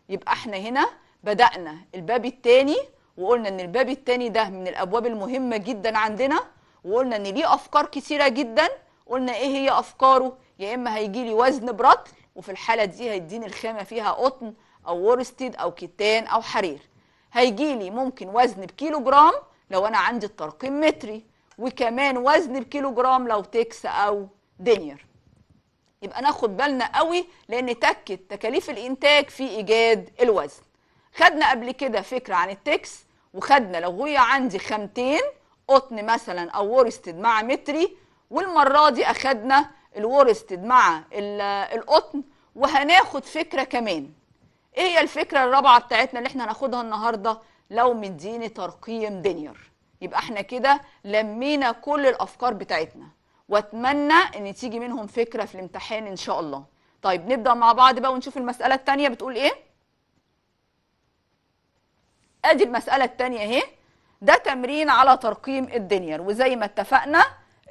يبقى احنا هنا بدأنا الباب التاني وقلنا ان الباب التاني ده من الابواب المهمه جدا عندنا وقلنا ان ليه افكار كثيره جدا قلنا ايه هي افكاره يا اما هيجي لي وزن برطل وفي الحاله دي هيديني الخامه فيها قطن او وورستيد او كتان او حرير هيجي لي ممكن وزن بكيلو جرام لو انا عندي الترقيم متري وكمان وزن بكيلو جرام لو تكس او دينير يبقى ناخد بالنا قوي لان تكت تكاليف الانتاج في ايجاد الوزن خدنا قبل كده فكره عن التكس وخدنا لو هي عندي خامتين قطن مثلا او ورستد مع متري والمره دي اخدنا الورستد مع القطن وهناخد فكره كمان ايه هي الفكره الرابعه بتاعتنا اللي احنا هناخدها النهارده لو مديني ترقيم دينير يبقى احنا كده لمينا كل الافكار بتاعتنا واتمنى ان تيجي منهم فكره في الامتحان ان شاء الله طيب نبدا مع بعض بقى ونشوف المساله الثانيه بتقول ايه ادي المساله الثانيه اهي ده تمرين على ترقيم الدينير وزي ما اتفقنا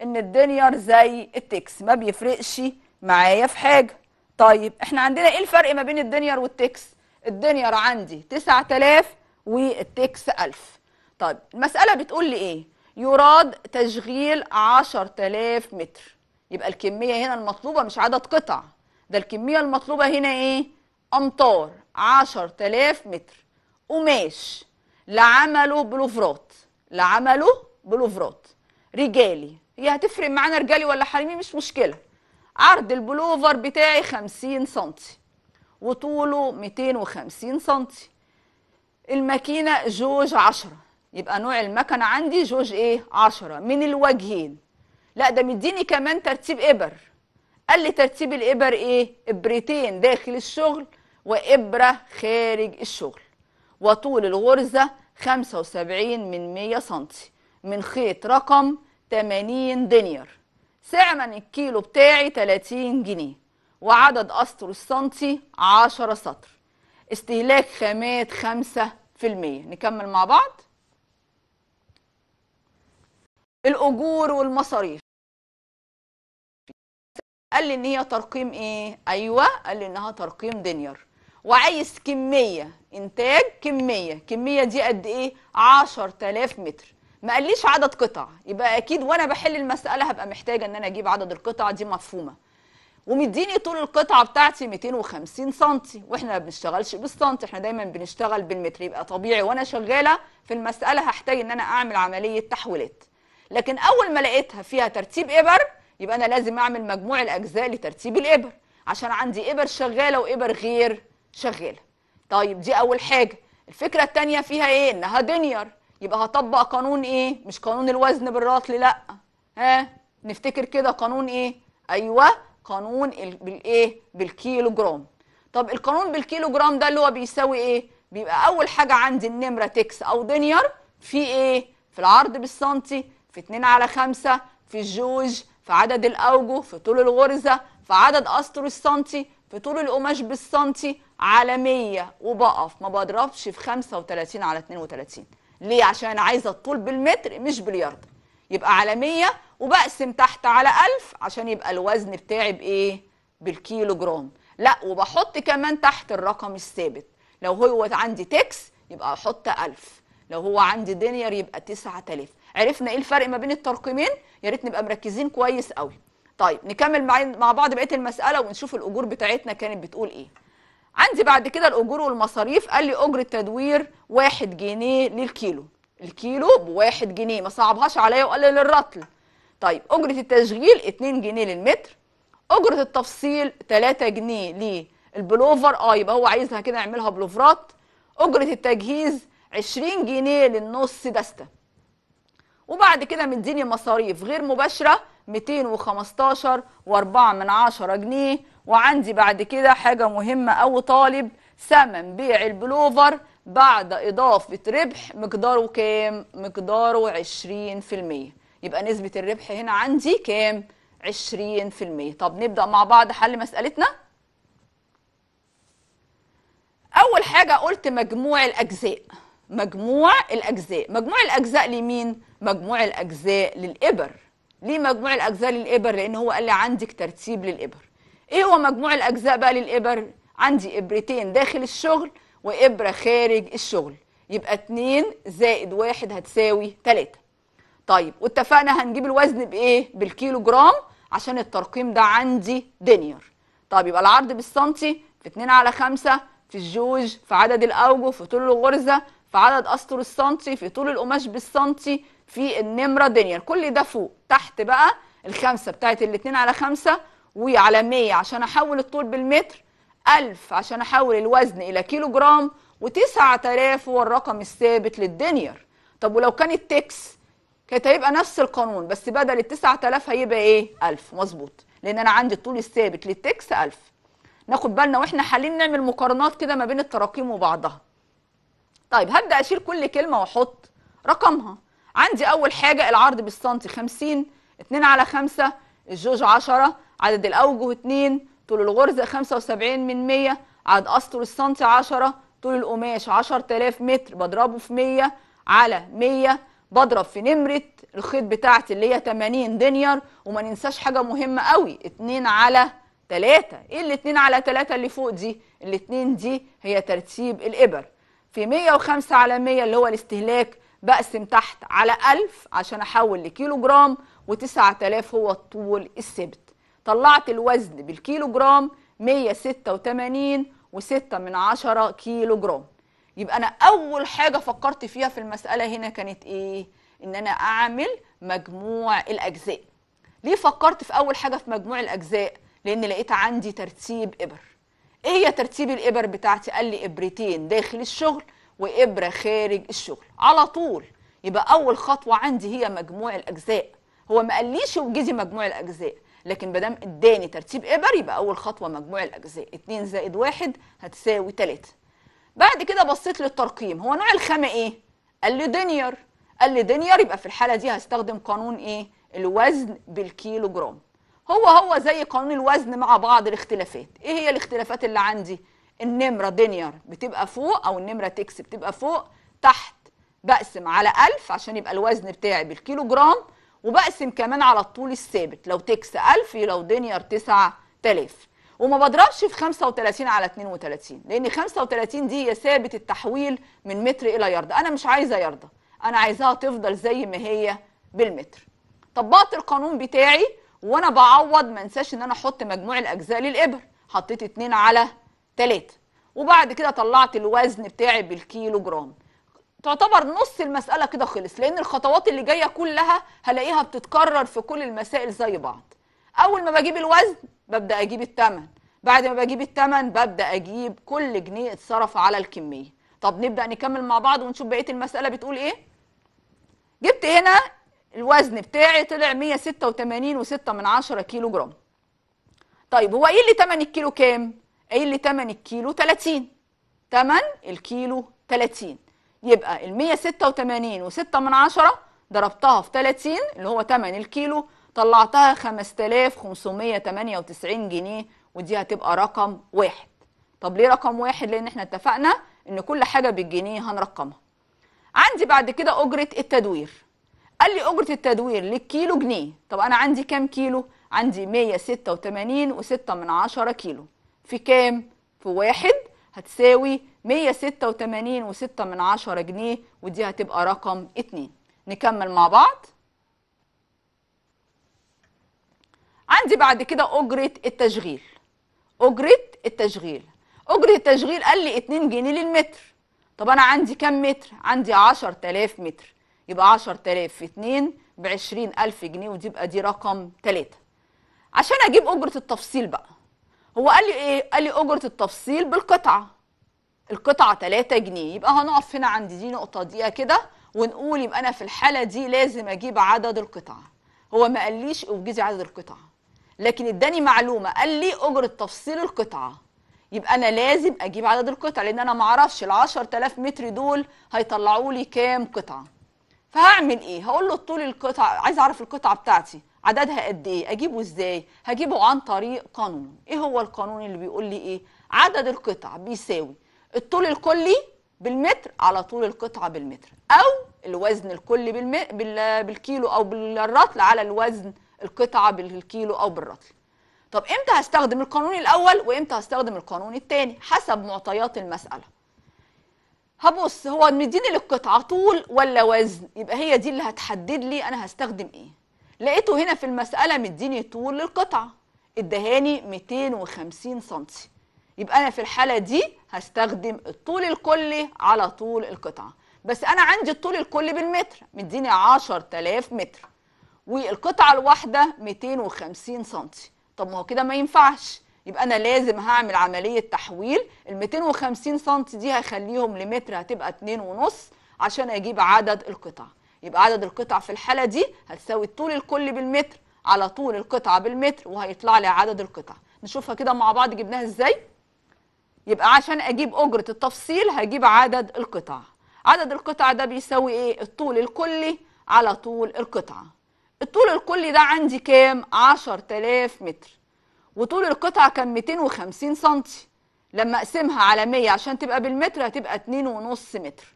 ان الدنيار زي التكس ما بيفرقش معايا في حاجه طيب احنا عندنا ايه الفرق ما بين الدنيار والتكس الدنيار عندي 9000 والتكس 1000 طيب المساله بتقول لي ايه يراد تشغيل 10000 متر يبقى الكميه هنا المطلوبه مش عدد قطع ده الكميه المطلوبه هنا ايه امتار 10000 متر قماش لعمله بلوفرات لعمله بلوفرات رجالي يا هتفرق معانا رجالي ولا حريمي مش مشكله عرض البلوفر بتاعي 50 سم وطوله 250 سم الماكينه جوج 10 يبقى نوع المكنه عندي جوج ايه 10 من الوجهين لا ده مديني كمان ترتيب ابر قال لي ترتيب الابر ايه ابرتين داخل الشغل وابره خارج الشغل وطول الغرزه 75 من 100 سم من خيط رقم 80 دنيار سعما الكيلو بتاعي 30 جنيه وعدد أسطر السنتي 10 سطر استهلاك خامات 5% نكمل مع بعض الأجور والمصاريف قال لي ان هي ترقيم ايه ايوه قال لي انها ترقيم دنيار وعايز كميه انتاج كميه كميه دي قد ايه 10000 متر ما قاليش عدد قطع يبقى اكيد وانا بحل المساله هبقى محتاجه ان انا اجيب عدد القطع دي مفهومه ومديني طول القطعه بتاعتي 250 سم واحنا ما بنشتغلش بالسنتي احنا دايما بنشتغل بالمتر يبقى طبيعي وانا شغاله في المساله هحتاج ان انا اعمل عمليه تحويلات لكن اول ما لقيتها فيها ترتيب ابر يبقى انا لازم اعمل مجموع الاجزاء لترتيب الابر عشان عندي ابر شغاله وابر غير شغاله طيب دي اول حاجه الفكره الثانيه فيها ايه انها دنير يبقى هطبق قانون ايه مش قانون الوزن بالرطل لا ها نفتكر كده قانون ايه ايوه قانون بالايه بالكيلو جرام طب القانون بالكيلو جرام ده اللي هو بيساوي ايه بيبقى اول حاجه عندي النمره تكس او دنيار في ايه في العرض بالسنتي في 2 على 5 في الجوج في عدد الاوجه في طول الغرزه في عدد اسطر السنتي في طول القماش بالسنتي على 100 وبقف ما بضربش في 35 على 32 ليه عشان انا عايزه الطول بالمتر مش باليارد يبقى على 100 وبقسم تحت على 1000 عشان يبقى الوزن بتاعي بايه بالكيلو جرام لا وبحط كمان تحت الرقم الثابت لو هو عندي تكس يبقى احط 1000 لو هو عندي دينير يبقى 9000 عرفنا ايه الفرق ما بين الترقيمين يا ريت نبقى مركزين كويس قوي طيب نكمل مع بعض بقيه المساله ونشوف الاجور بتاعتنا كانت بتقول ايه عندي بعد كده الاجور والمصاريف قال لي اجر التدوير واحد جنيه للكيلو الكيلو بواحد جنيه ما صعبهاش عليا وقال لي للرطل طيب اجره التشغيل 2 جنيه للمتر اجره التفصيل 3 جنيه للبلوفر اه يبقى هو عايزها كده يعملها بلوفرات اجره التجهيز 20 جنيه للنص دسته وبعد كده مديني مصاريف غير مباشره 215.4 من جنيه وعندي بعد كده حاجة مهمة أو طالب ثمن بيع البلوفر بعد إضافة ربح مقداره كام؟ مقداره 20% يبقى نسبة الربح هنا عندي كام؟ 20% طب نبدأ مع بعض حل مسألتنا أول حاجة قلت مجموع الأجزاء مجموع الأجزاء مجموع الأجزاء لمين؟ مجموع الأجزاء للإبر ليه مجموع الأجزاء للإبر؟ لأن هو قال لي عندك ترتيب للإبر ايه هو مجموع الاجزاء بقى للابر عندي ابرتين داخل الشغل وابره خارج الشغل يبقى 2 زائد 1 هتساوي 3 طيب واتفقنا هنجيب الوزن بايه بالكيلو جرام عشان الترقيم ده عندي دينير طب يبقى العرض بالسنتي في 2 على 5 في الجوج في عدد الاوجه في طول الغرزه في عدد اسطر السنتي في طول القماش بالسنتي في النمره دينير كل ده فوق تحت بقى الخمسه بتاعت ال 2 على 5 وعلى 100 عشان احول الطول بالمتر 1000 عشان احول الوزن الى كيلو جرام و9000 هو الرقم الثابت للدنير طب ولو كان التكس كانت هيبقى نفس القانون بس بدل ال 9000 هيبقى ايه 1000 مظبوط لان انا عندي الطول الثابت للتكس 1000 ناخد بالنا واحنا حالين نعمل مقارنات كده ما بين التراكيم وبعضها طيب هبدا اشيل كل كلمه واحط رقمها عندي اول حاجه العرض بالسنتي 50 2 على 5 الجوج 10 عدد الأوجه 2 طول الغرزة 75 من 100 عدد أسطر السنتي 10 طول القماش 10000 متر بضربه في 100 على 100 بضرب في نمرة الخيط بتاعتي اللي هي 80 دينير وما ننساش حاجة مهمة قوي 2 على 3 ايه ال 2 على 3 اللي فوق دي؟ ال 2 دي هي ترتيب الإبر في 105 على 100 اللي هو الاستهلاك بقسم تحت على 1000 عشان احول لكيلو جرام و9000 هو الطول الثابت طلعت الوزن بالكيلو جرام 186 و6 من عشرة كيلو جرام يبقى انا اول حاجه فكرت فيها في المساله هنا كانت ايه ان انا اعمل مجموع الاجزاء ليه فكرت في اول حاجه في مجموع الاجزاء لان لقيت عندي ترتيب ابر ايه هي ترتيب الابر بتاعتي قال لي ابرتين داخل الشغل وابره خارج الشغل على طول يبقى اول خطوه عندي هي مجموع الاجزاء هو ما قاليش وجدي مجموع الاجزاء لكن مادام اداني ترتيب ابر يبقى اول خطوه مجموع الاجزاء 2 زائد 1 هتساوي 3 بعد كده بصيت للترقيم هو نوع الخامه ايه قال لي دينير قال لي دينير يبقى في الحاله دي هستخدم قانون ايه الوزن بالكيلو جرام هو هو زي قانون الوزن مع بعض الاختلافات ايه هي الاختلافات اللي عندي النمره دينير بتبقى فوق او النمره تكس بتبقى فوق تحت بقسم على 1000 عشان يبقى الوزن بتاعي بالكيلو جرام وبقسم كمان على الطول الثابت لو تكس 1000 لو دينير 9000 وما بضربش في 35 على 32 لان 35 دي هي ثابت التحويل من متر الى يارده انا مش عايزه يارده انا عايزاها تفضل زي ما هي بالمتر طبقت القانون بتاعي وانا بعوض ما انساش ان انا احط مجموع الاجزاء للابر حطيت 2 على 3 وبعد كده طلعت الوزن بتاعي بالكيلو جرام تعتبر نص المسألة كده خلص لأن الخطوات اللي جاية كلها هلاقيها بتتكرر في كل المسائل زي بعض أول ما بجيب الوزن ببدأ أجيب التمن بعد ما بجيب التمن ببدأ أجيب كل جنيه اتصرف على الكمية طب نبدأ نكمل مع بعض ونشوف بقية المسألة بتقول إيه جبت هنا الوزن بتاعي طلع 186 و6 من عشرة كيلو جرام طيب هو ايه اللي تمن الكيلو كام؟ ايه اللي تمن الكيلو 30 تمن الكيلو 30 يبقى ال 186 و6 من عشرة ضربتها في 30 اللي هو 8 الكيلو طلعتها 5598 جنيه ودي هتبقى رقم واحد طب ليه رقم واحد لان احنا اتفقنا ان كل حاجة بالجنيه هنرقمها عندي بعد كده أجرة التدوير قال لي أجرة التدوير للكيلو جنيه طب أنا عندي كام كيلو عندي 186 و6 من عشرة كيلو في كام في واحد هتساوي 186.6 من عشرة جنيه ودي هتبقى رقم 2 نكمل مع بعض عندي بعد كده أجرة التشغيل أجرة التشغيل أجرة التشغيل قال لي 2 جنيه للمتر طب أنا عندي كام متر؟ عندي 10000 متر يبقى 10000 في 2 ب 20000 جنيه ودي يبقى دي رقم 3 عشان أجيب أجرة التفصيل بقى هو قال لي ايه قال لي اجره التفصيل بالقطعه القطعه 3 جنيه يبقى هنقف هنا عند دي نقطه دقيقه كده ونقول يبقى انا في الحاله دي لازم اجيب عدد القطعه هو ما قاليش اوجزي عدد القطعه لكن اداني معلومه قال لي اجره تفصيل القطعه يبقى انا لازم اجيب عدد القطع لان انا ما اعرفش ال 10000 متر دول هيطلعوا لي كام قطعه فهعمل ايه هقول له طول القطعه عايز اعرف القطعه بتاعتي عددها قد ايه اجيبه ازاي هجيبه عن طريق قانون ايه هو القانون اللي بيقول لي ايه عدد القطع بيساوي الطول الكلي بالمتر على طول القطعه بالمتر او الوزن الكلي بالم... بال... بالكيلو او بالرطل على الوزن القطعه بالكيلو او بالرطل طب امتى هستخدم القانون الاول وامتى هستخدم القانون الثاني حسب معطيات المساله هبص هو مديني للقطعه طول ولا وزن يبقى هي دي اللي هتحدد لي انا هستخدم ايه لقيته هنا في المسألة مديني طول للقطعة ادهاني 250 سم يبقى أنا في الحالة دي هستخدم الطول الكلي على طول القطعة بس أنا عندي الطول الكلي بالمتر مديني 10000 متر والقطعة الواحدة 250 سم طب ما هو كده ما ينفعش يبقى انا لازم هعمل عمليه تحويل ال 250 سم دي هخليهم لمتر هتبقى 2.5 عشان اجيب عدد القطع يبقى عدد القطع في الحالة دي هتساوي الطول الكلي بالمتر على طول القطعة بالمتر وهيطلع لي عدد القطع نشوفها كده مع بعض جبناها ازاي يبقى عشان اجيب اجرة التفصيل هجيب عدد القطع عدد القطع ده بيساوي ايه الطول الكلي على طول القطعة الطول الكلي ده عندي كام عشر تلاف متر وطول القطعة كان 250 سنتي لما اقسمها على 100 عشان تبقى بالمتر هتبقى 2.5 متر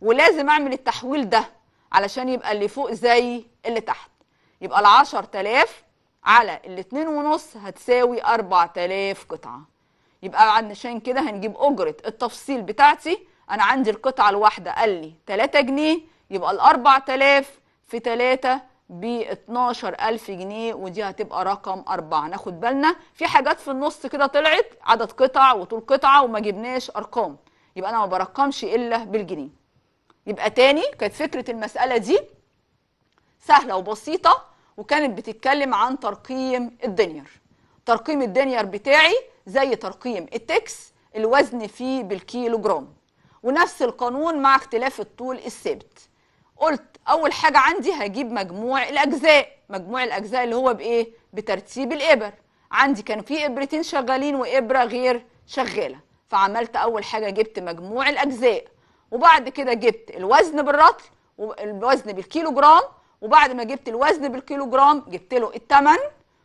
ولازم اعمل التحويل ده علشان يبقى اللي فوق زي اللي تحت يبقى العشر تلاف على الاتنين ونص هتساوي اربع تلاف قطعه يبقى علشان كده هنجيب اجره التفصيل بتاعتي انا عندي القطعه الواحده قال لي تلاتة جنيه يبقى الاربع تلاف في تلاتة ب 12000 جنيه ودي هتبقى رقم 4 ناخد بالنا في حاجات في النص كده طلعت عدد قطع وطول قطعه وما جبناش ارقام يبقى انا ما برقمش الا بالجنيه يبقى تاني كانت فكرة المسألة دي سهلة وبسيطة وكانت بتتكلم عن ترقيم الدنير ترقيم الدنير بتاعي زي ترقيم التكس الوزن فيه بالكيلو جرام ونفس القانون مع اختلاف الطول الثابت قلت اول حاجه عندي هجيب مجموع الاجزاء مجموع الاجزاء اللي هو بايه بترتيب الابر عندي كان في ابرتين شغالين وابره غير شغاله فعملت اول حاجه جبت مجموع الاجزاء وبعد كده جبت الوزن بالرطل الوزن بالكيلو جرام وبعد ما جبت الوزن بالكيلو جرام جبت له الثمن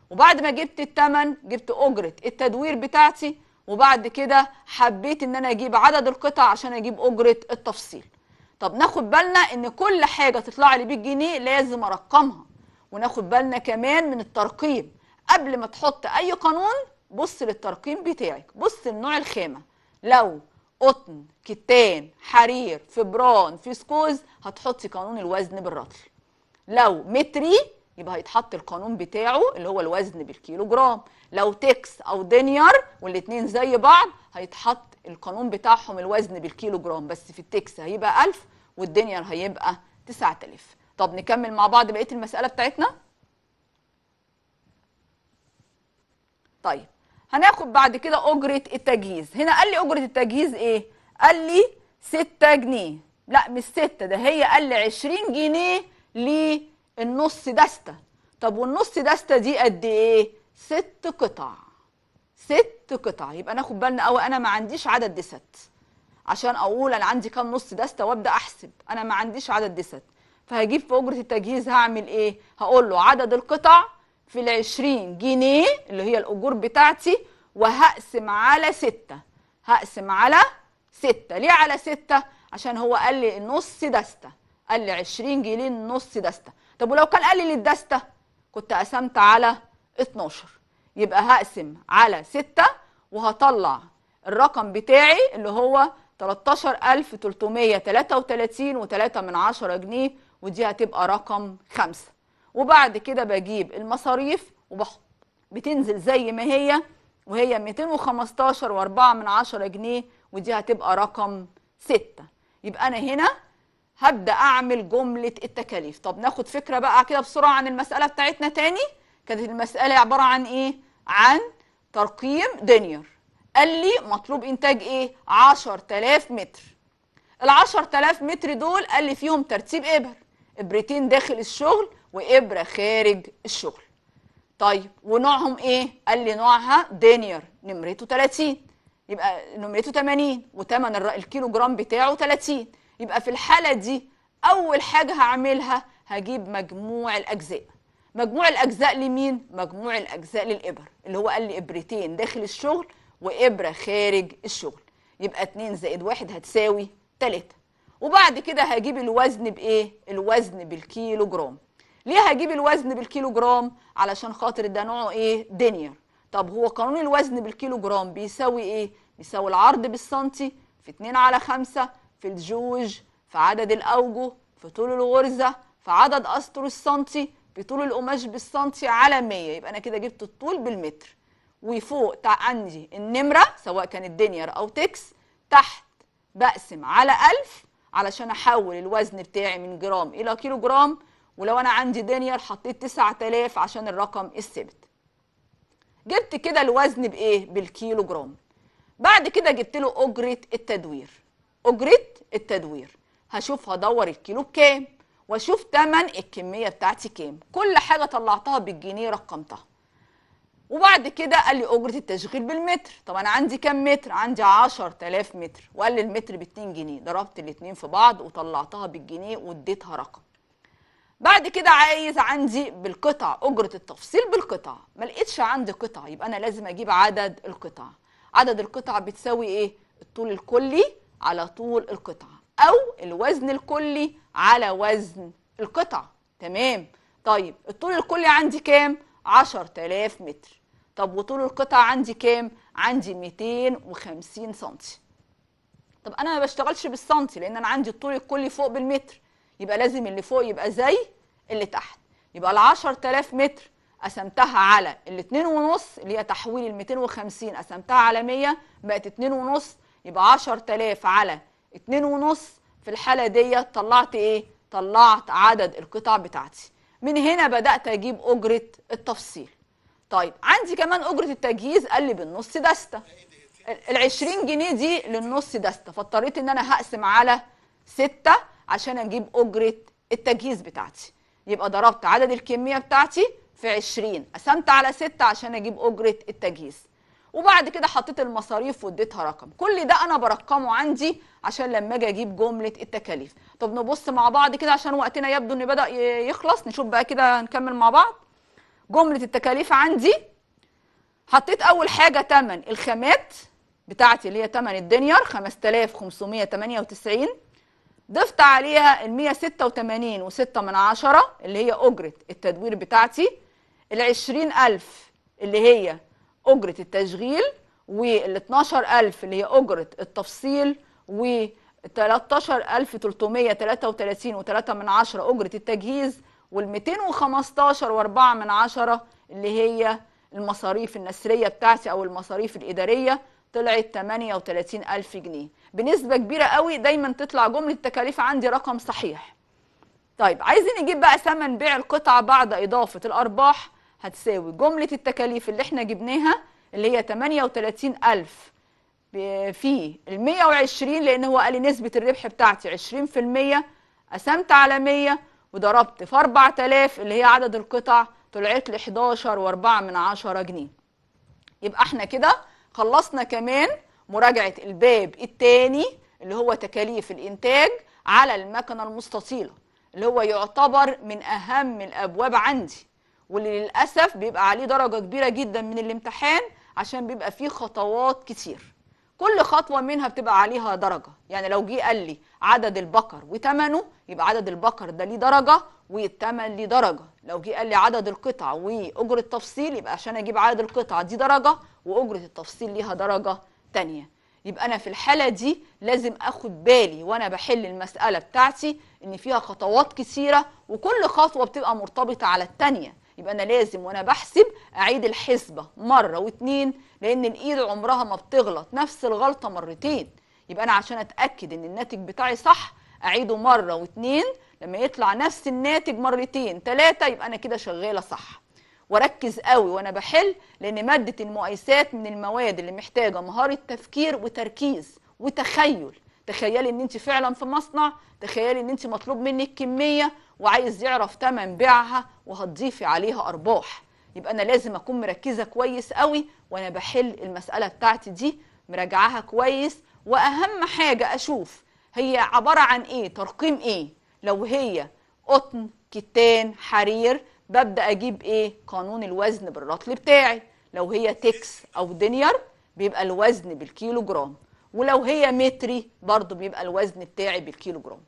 وبعد ما جبت الثمن جبت اجره التدوير بتاعتي وبعد كده حبيت ان انا اجيب عدد القطع عشان اجيب اجره التفصيل طب ناخد بالنا ان كل حاجه تطلع لي بالجنيه لازم ارقمها وناخد بالنا كمان من الترقيم قبل ما تحط اي قانون بص للترقيم بتاعك بص لنوع الخامه لو قطن كتان حرير فبران فيسكوز هتحطي قانون الوزن بالرطل لو متري يبقى هيتحط القانون بتاعه اللي هو الوزن بالكيلو جرام لو تكس او دنيار والاتنين زي بعض هيتحط القانون بتاعهم الوزن بالكيلو جرام بس في التكس هيبقى 1000 والدنيار هيبقى 9000 طب نكمل مع بعض بقيه المساله بتاعتنا طيب هناخد بعد كده اجره التجهيز هنا قال لي اجره التجهيز ايه قال لي 6 جنيه لا مش 6 ده هي قال لي 20 جنيه للنص دستة طب والنص دستة دي قد ايه ست قطع ست قطع يبقى ناخد بالنا قوي انا ما عنديش عدد دست عشان اقول انا عندي كام نص دستة وابدا احسب انا ما عنديش عدد دست فهجيب في اجره التجهيز هعمل ايه هقول له عدد القطع في العشرين جنيه اللي هي الأجور بتاعتي وهقسم على ستة هقسم على ستة ليه على ستة؟ عشان هو قال لي نص دستة قال لي عشرين جنيه نص دستة طب ولو كان قال لي للدستة كنت قسمت على 12 يبقى هقسم على 6 وهطلع الرقم بتاعي اللي هو 13333 و3 من 10 جنيه ودي هتبقى رقم 5 وبعد كده بجيب المصاريف وبحط بتنزل زي ما هي وهي 215 واربعة من عشرة جنيه ودي هتبقى رقم ستة يبقى أنا هنا هبدأ أعمل جملة التكاليف طب ناخد فكرة بقى كده بسرعة عن المسألة بتاعتنا تاني كانت المسألة عبارة عن إيه؟ عن ترقيم دينير قال لي مطلوب إنتاج إيه؟ 10000 متر ال 10000 متر دول قال لي فيهم ترتيب إبر إبرتين داخل الشغل وابره خارج الشغل طيب ونوعهم ايه قال لي نوعها دينير نمرته 30 يبقى نمرته 80 وتمن الكيلو جرام بتاعه 30 يبقى في الحاله دي اول حاجه هعملها هجيب مجموع الاجزاء مجموع الاجزاء لمين مجموع الاجزاء للابر اللي هو قال لي ابرتين داخل الشغل وابره خارج الشغل يبقى 2 زائد 1 هتساوي 3 وبعد كده هجيب الوزن بايه الوزن بالكيلو جرام ليه هجيب الوزن بالكيلو جرام علشان خاطر ده نوعه ايه دينير طب هو قانون الوزن بالكيلو جرام بيساوي ايه بيساوي العرض بالسنتي في 2 على 5 في الجوج في عدد الاوجه في طول الغرزه في عدد اسطر السنتي في طول القماش بالسنتي على 100 يبقى انا كده جبت الطول بالمتر وفوق عندي النمره سواء كانت دينير او تكس تحت بقسم على 1000 علشان احول الوزن بتاعي من جرام الى كيلو جرام ولو انا عندي دنيا حطيت 9000 عشان الرقم الثابت جبت كده الوزن بايه بالكيلو جرام بعد كده جبت له اجره التدوير اجره التدوير هشوف هدور الكيلو بكام واشوف تمن الكميه بتاعتي كام كل حاجه طلعتها بالجنيه رقمتها وبعد كده قال لي اجره التشغيل بالمتر طب انا عندي كام متر عندي 10000 متر وقال لي المتر ب 2 جنيه ضربت الاثنين في بعض وطلعتها بالجنيه واديتها رقم بعد كده عايز عندي بالقطع اجره التفصيل بالقطع ما لقيتش عندي قطع يبقى انا لازم اجيب عدد القطع عدد القطع بتساوي ايه الطول الكلي على طول القطع او الوزن الكلي على وزن القطع تمام طيب الطول الكلي عندي كام تلاف متر طب وطول القطع عندي كام عندي 250 سنتي طب انا ما بشتغلش بالسنتي لان انا عندي الطول الكلي فوق بالمتر يبقى لازم اللي فوق يبقى زي اللي تحت يبقى ال 10000 متر قسمتها على ال 2.5 اللي هي تحويل ال 250 قسمتها على 100 بقت 2.5 يبقى 10000 على 2.5 في الحاله دي طلعت ايه؟ طلعت عدد القطع بتاعتي. من هنا بدات اجيب اجره التفصيل. طيب عندي كمان اجره التجهيز قال لي بالنص دسته. ال 20 جنيه دي للنص دسته فاضطريت ان انا هقسم على 6 عشان اجيب اجره التجهيز بتاعتي يبقى ضربت عدد الكميه بتاعتي في 20 قسمت على 6 عشان اجيب اجره التجهيز وبعد كده حطيت المصاريف واديتها رقم كل ده انا برقمه عندي عشان لما اجي اجيب جمله التكاليف طب نبص مع بعض كده عشان وقتنا يبدو ان بدا يخلص نشوف بقى كده نكمل مع بعض جمله التكاليف عندي حطيت اول حاجه تمن الخامات بتاعتي اللي هي تمن الدنيار 5598 ضفت عليها ال 186.6 من عشرة اللي هي أجرة التدوير بتاعتي ال 20000 اللي هي أجرة التشغيل وال 12000 اللي هي أجرة التفصيل و 13333 و3 من عشرة أجرة التجهيز وال 215 و4 من عشرة اللي هي المصاريف النسرية بتاعتي أو المصاريف الإدارية طلعت ألف جنيه بنسبه كبيره قوي دايما تطلع جمله التكاليف عندي رقم صحيح طيب عايزين نجيب بقى ثمن بيع القطعه بعد اضافه الارباح هتساوي جمله التكاليف اللي احنا جبناها اللي هي ألف في ال 120 لان هو قال لي نسبه الربح بتاعتي 20% قسمت على 100 وضربت في 4000 اللي هي عدد القطع طلعت لي 11 و من 10 جنيه يبقى احنا كده خلصنا كمان مراجعة الباب الثاني اللي هو تكاليف الإنتاج على المكنة المستطيلة اللي هو يعتبر من أهم الأبواب عندي واللي للأسف بيبقى عليه درجة كبيرة جدا من الامتحان عشان بيبقى فيه خطوات كتير كل خطوة منها بتبقى عليها درجة يعني لو جه قال لي عدد البقر وتمنه يبقى عدد البقر ده ليه درجة والثمن ليه درجه لو جه قال لي عدد القطع واجره التفصيل يبقى عشان اجيب عدد القطع دي درجه واجره التفصيل ليها درجه تانية يبقى انا في الحاله دي لازم اخد بالي وانا بحل المساله بتاعتي ان فيها خطوات كثيره وكل خطوه بتبقى مرتبطه على التانية يبقى انا لازم وانا بحسب اعيد الحسبه مره واتنين لان الايد عمرها ما بتغلط نفس الغلطه مرتين يبقى انا عشان اتاكد ان الناتج بتاعي صح اعيده مره واتنين لما يطلع نفس الناتج مرتين ثلاثة يبقى أنا كده شغالة صح واركز قوي وانا بحل لان ماده المؤيسات من المواد اللي محتاجه مهاره تفكير وتركيز وتخيل تخيلي ان انت فعلا في مصنع تخيلي ان انت مطلوب منك كميه وعايز يعرف تمن بيعها وهتضيفي عليها ارباح يبقى انا لازم اكون مركزه كويس قوي وانا بحل المساله بتاعتي دي مراجعاها كويس واهم حاجه اشوف هي عباره عن ايه ترقيم ايه لو هي قطن كتان حرير ببدا اجيب ايه قانون الوزن بالرطل بتاعي لو هي تكس او دنير بيبقى الوزن بالكيلو جرام ولو هي متري برضو بيبقى الوزن بتاعي بالكيلو جرام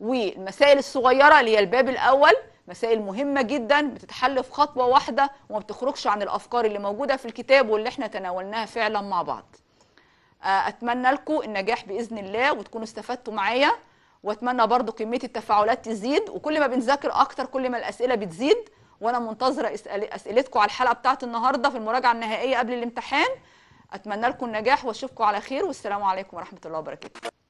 والمسائل الصغيره اللي هي الباب الاول مسائل مهمه جدا بتتحل في خطوه واحده وما بتخرجش عن الافكار اللي موجوده في الكتاب واللي احنا تناولناها فعلا مع بعض آه، اتمنى لكم النجاح باذن الله وتكونوا استفدتوا معايا واتمنى برضو كميه التفاعلات تزيد وكل ما بنذاكر اكتر كل ما الاسئله بتزيد وانا منتظره اسئلتكم على الحلقه بتاعه النهارده في المراجعه النهائيه قبل الامتحان اتمنى لكم النجاح واشوفكم على خير والسلام عليكم ورحمه الله وبركاته